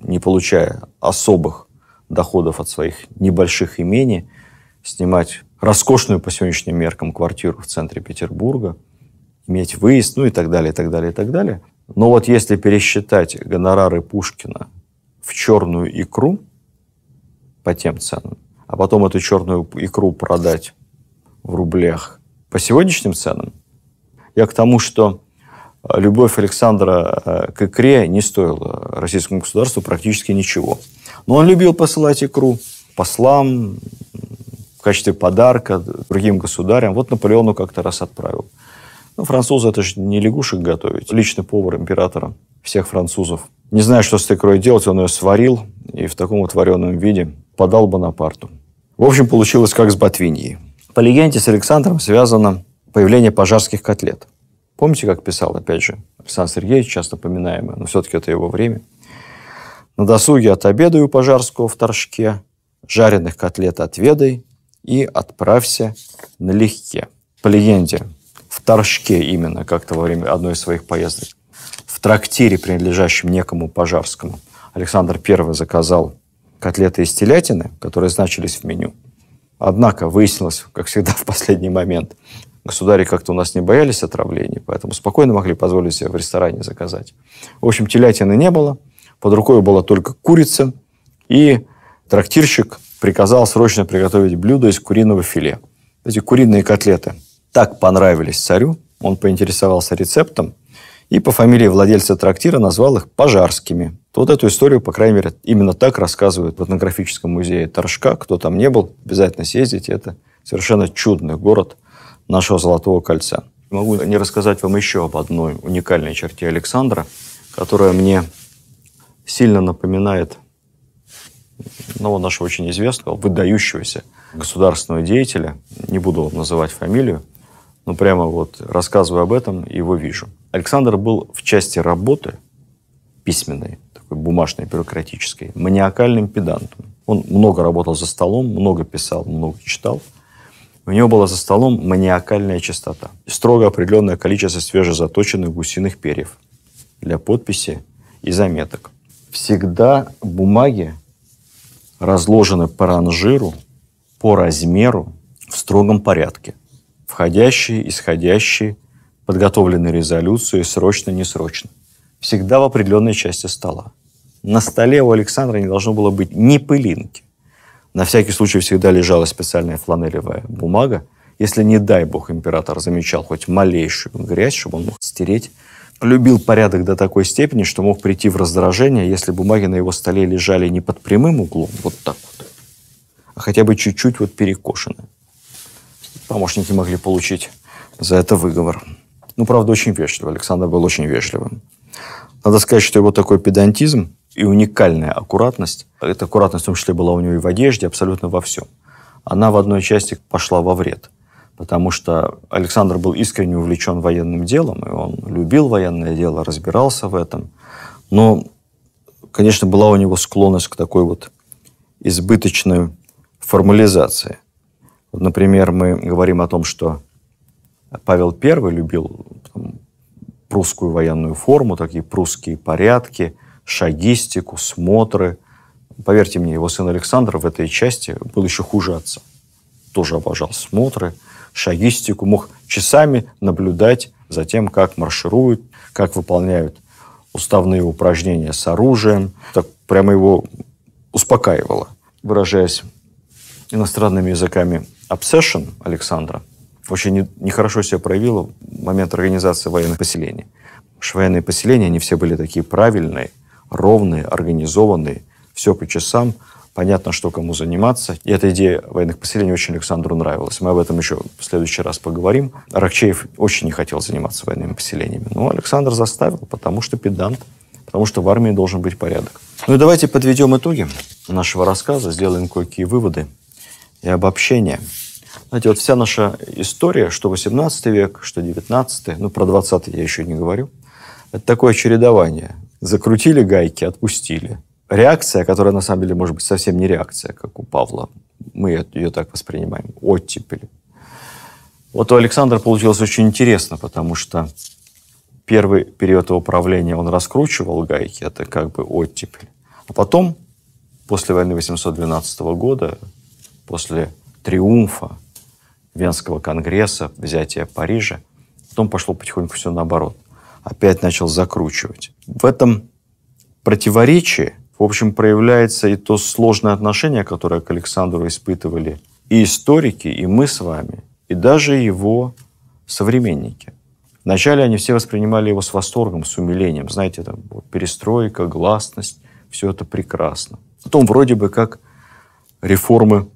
не получая особых доходов от своих небольших имений, снимать роскошную по сегодняшним меркам квартиру в центре Петербурга, иметь выезд, ну и так далее, и так далее, и так далее. Но вот если пересчитать гонорары Пушкина в черную икру по тем ценам, а потом эту черную икру продать в рублях по сегодняшним ценам, я к тому, что э, любовь Александра э, к икре не стоила российскому государству практически ничего. Но он любил посылать икру послам в качестве подарка другим государям. Вот Наполеону как-то раз отправил – ну, французы это же не лягушек готовить. Личный повар императора всех французов. Не знаю, что с этой икрой делать, он ее сварил и в таком вот вареном виде подал Бонапарту. В общем, получилось как с Ботвиньей. По легенде с Александром связано появление пожарских котлет. Помните, как писал, опять же, Александр Сергеевич, часто поминаемый, но все-таки это его время. На досуге отобедаю пожарского в торжке, жареных котлет отведай и отправься налегке. По легенде, в Торжке именно как-то во время одной из своих поездок, в трактире, принадлежащем некому Пожарскому, Александр I заказал котлеты из телятины, которые значились в меню. Однако выяснилось, как всегда, *laughs* в последний момент, государи как-то у нас не боялись отравлений, поэтому спокойно могли позволить себе в ресторане заказать. В общем, телятины не было, под рукой была только курица, и трактирщик приказал срочно приготовить блюдо из куриного филе. Эти куриные котлеты так понравились царю, он поинтересовался рецептом и по фамилии владельца трактира назвал их пожарскими. Вот эту историю, по крайней мере, именно так рассказывают в этнографическом музее Торжка. Кто там не был, обязательно съездите. Это совершенно чудный город нашего Золотого кольца. Могу не рассказать вам еще об одной уникальной черте Александра, которая мне сильно напоминает одного ну, нашего очень известного, выдающегося государственного деятеля, не буду называть фамилию, ну прямо вот рассказываю об этом, его вижу. Александр был в части работы письменной, такой бумажной, бюрократической, маниакальным педантом. Он много работал за столом, много писал, много читал. У него была за столом маниакальная частота. Строго определенное количество свежезаточенных гусиных перьев для подписи и заметок. Всегда бумаги разложены по ранжиру, по размеру в строгом порядке – входящие, исходящие, подготовленные резолюцию срочно, несрочно. Всегда в определенной части стола. На столе у Александра не должно было быть ни пылинки. На всякий случай всегда лежала специальная фланелевая бумага. Если, не дай бог, император замечал хоть малейшую грязь, чтобы он мог стереть, любил порядок до такой степени, что мог прийти в раздражение, если бумаги на его столе лежали не под прямым углом, вот так вот, а хотя бы чуть-чуть вот перекошены помощники могли получить за это выговор. Ну, правда, очень вежливо. Александр был очень вежливым. Надо сказать, что его такой педантизм и уникальная аккуратность, эта аккуратность в том числе была у него и в одежде, абсолютно во всем, она в одной части пошла во вред. Потому что Александр был искренне увлечен военным делом, и он любил военное дело, разбирался в этом. Но, конечно, была у него склонность к такой вот избыточной формализации. Вот, например, мы говорим о том, что Павел I любил там, прусскую военную форму, такие прусские порядки, шагистику, смотры. Поверьте мне, его сын Александр в этой части был еще хуже отца. Тоже обожал смотры, шагистику, мог часами наблюдать за тем, как маршируют, как выполняют уставные упражнения с оружием. Так прямо его успокаивало. Выражаясь иностранными языками, Obsession Александра очень нехорошо себя проявила в момент организации военных поселений. Военные поселения, они все были такие правильные, ровные, организованные, все по часам, понятно, что кому заниматься. И эта идея военных поселений очень Александру нравилась. Мы об этом еще в следующий раз поговорим. Рахчеев очень не хотел заниматься военными поселениями, но Александр заставил, потому что педант, потому что в армии должен быть порядок. Ну и давайте подведем итоги нашего рассказа, сделаем кое-какие выводы и обобщения. Знаете, вот вся наша история, что 18 век, что 19, ну про 20 я еще не говорю, это такое чередование. Закрутили гайки, отпустили. Реакция, которая на самом деле может быть совсем не реакция, как у Павла. Мы ее так воспринимаем. Оттепель. Вот у Александра получилось очень интересно, потому что первый период его правления он раскручивал гайки, это как бы оттепель. А потом, после войны 812 года, после триумфа, Венского конгресса, взятия Парижа. Потом пошло потихоньку все наоборот. Опять начал закручивать. В этом противоречии, в общем, проявляется и то сложное отношение, которое к Александру испытывали и историки, и мы с вами, и даже его современники. Вначале они все воспринимали его с восторгом, с умилением. Знаете, там перестройка, гласность, все это прекрасно. Потом вроде бы как реформы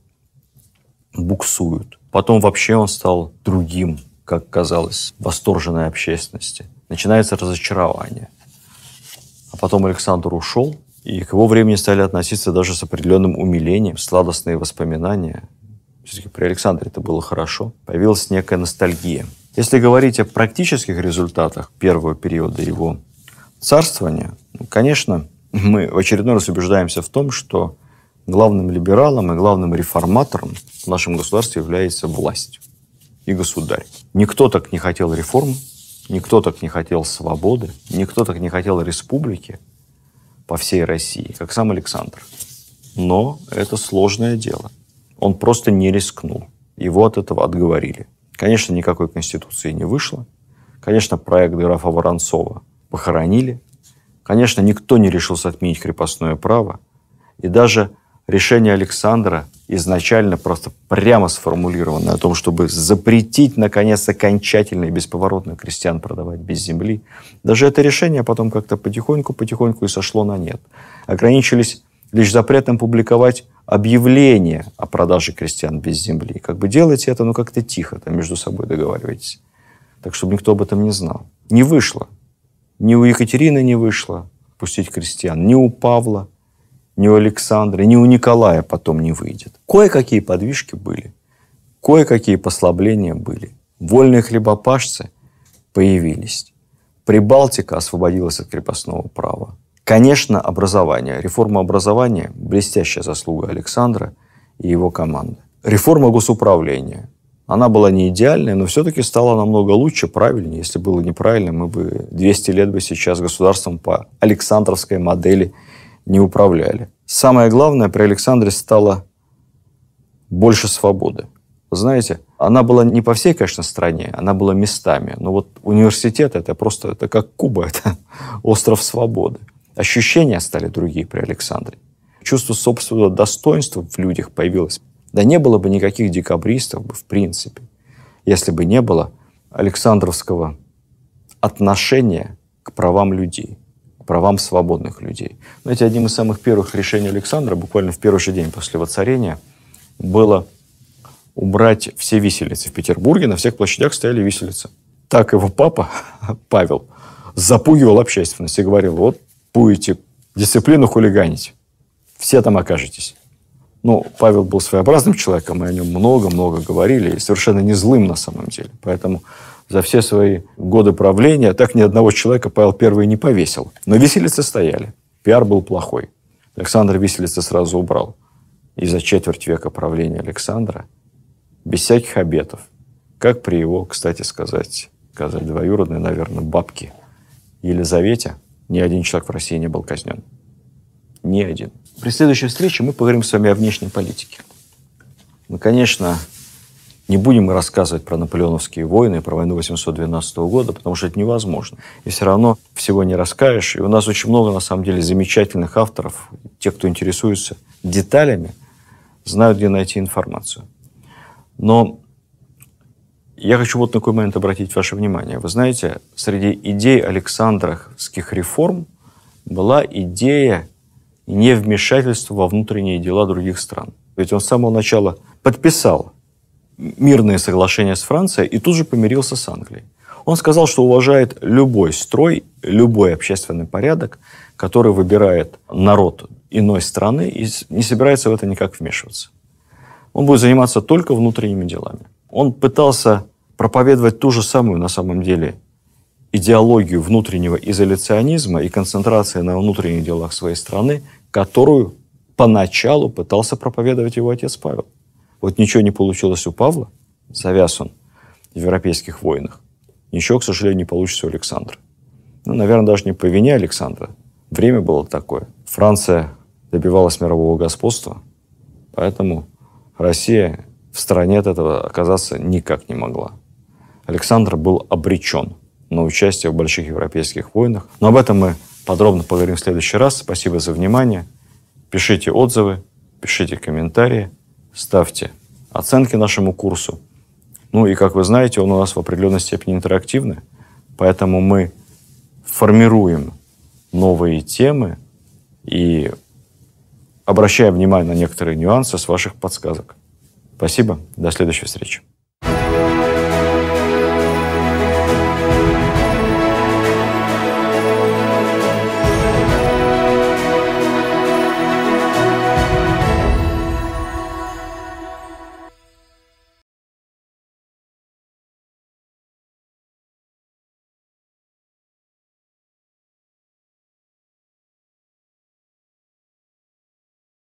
буксуют. Потом вообще он стал другим, как казалось, восторженной общественности. Начинается разочарование. А потом Александр ушел, и к его времени стали относиться даже с определенным умилением, сладостные воспоминания. Все-таки при Александре это было хорошо. Появилась некая ностальгия. Если говорить о практических результатах первого периода его царствования, ну, конечно, мы в очередной раз убеждаемся в том, что главным либералом и главным реформатором в нашем государстве является власть и государь. Никто так не хотел реформ, никто так не хотел свободы, никто так не хотел республики по всей России, как сам Александр. Но это сложное дело. Он просто не рискнул. Его от этого отговорили. Конечно, никакой конституции не вышло. Конечно, проект графа Воронцова похоронили. Конечно, никто не решился отменить крепостное право. И даже решение Александра изначально просто прямо сформулировано о том, чтобы запретить, наконец, окончательно и бесповоротно крестьян продавать без земли. Даже это решение потом как-то потихоньку-потихоньку и сошло на нет. Ограничились лишь запретом публиковать объявление о продаже крестьян без земли. Как бы делайте это, но как-то тихо, там между собой договаривайтесь. Так, чтобы никто об этом не знал. Не вышло. Ни у Екатерины не вышло пустить крестьян, ни у Павла – ни у Александра, ни у Николая потом не выйдет. Кое-какие подвижки были, кое-какие послабления были. Вольные хлебопашцы появились. Прибалтика освободилась от крепостного права. Конечно, образование. Реформа образования – блестящая заслуга Александра и его команды. Реформа госуправления. Она была не идеальная, но все-таки стала намного лучше, правильнее. Если было неправильно, мы бы 200 лет бы сейчас государством по Александровской модели – не управляли. Самое главное при Александре стало больше свободы. Знаете, она была не по всей, конечно, стране, она была местами. Но вот университет это просто, это как Куба, *laughs* это остров свободы. Ощущения стали другие при Александре. Чувство собственного достоинства в людях появилось. Да не было бы никаких декабристов в принципе, если бы не было Александровского отношения к правам людей правам свободных людей. Знаете, одним из самых первых решений Александра, буквально в первый же день после воцарения, было убрать все виселицы в Петербурге. На всех площадях стояли виселицы. Так его папа, *laughs* Павел, запугивал общественность и говорил, вот будете дисциплину хулиганить, все там окажетесь. Ну, Павел был своеобразным человеком, мы о нем много-много говорили, и совершенно не злым на самом деле. Поэтому за все свои годы правления так ни одного человека Павел I не повесил. Но виселицы стояли. Пиар был плохой. Александр виселицы сразу убрал. И за четверть века правления Александра, без всяких обетов, как при его, кстати сказать, сказать двоюродной, наверное, бабке Елизавете, ни один человек в России не был казнен не один. При следующей встрече мы поговорим с вами о внешней политике. Мы, конечно, не будем рассказывать про наполеоновские войны, про войну 812 года, потому что это невозможно. И все равно всего не расскажешь. И у нас очень много, на самом деле, замечательных авторов. Те, кто интересуется деталями, знают, где найти информацию. Но я хочу вот на такой момент обратить ваше внимание. Вы знаете, среди идей Александровских реформ была идея невмешательство во внутренние дела других стран. Ведь он с самого начала подписал мирные соглашения с Францией и тут же помирился с Англией. Он сказал, что уважает любой строй, любой общественный порядок, который выбирает народ иной страны и не собирается в это никак вмешиваться. Он будет заниматься только внутренними делами. Он пытался проповедовать ту же самую на самом деле идеологию внутреннего изоляционизма и концентрации на внутренних делах своей страны, которую поначалу пытался проповедовать его отец Павел. Вот ничего не получилось у Павла, завяз он в европейских войнах. Ничего, к сожалению, не получится у Александра. Ну, наверное, даже не по вине Александра. Время было такое. Франция добивалась мирового господства, поэтому Россия в стороне от этого оказаться никак не могла. Александр был обречен на участие в больших европейских войнах. Но об этом мы Подробно поговорим в следующий раз. Спасибо за внимание. Пишите отзывы, пишите комментарии, ставьте оценки нашему курсу. Ну и, как вы знаете, он у нас в определенной степени интерактивный, поэтому мы формируем новые темы и обращаем внимание на некоторые нюансы с ваших подсказок. Спасибо, до следующей встречи.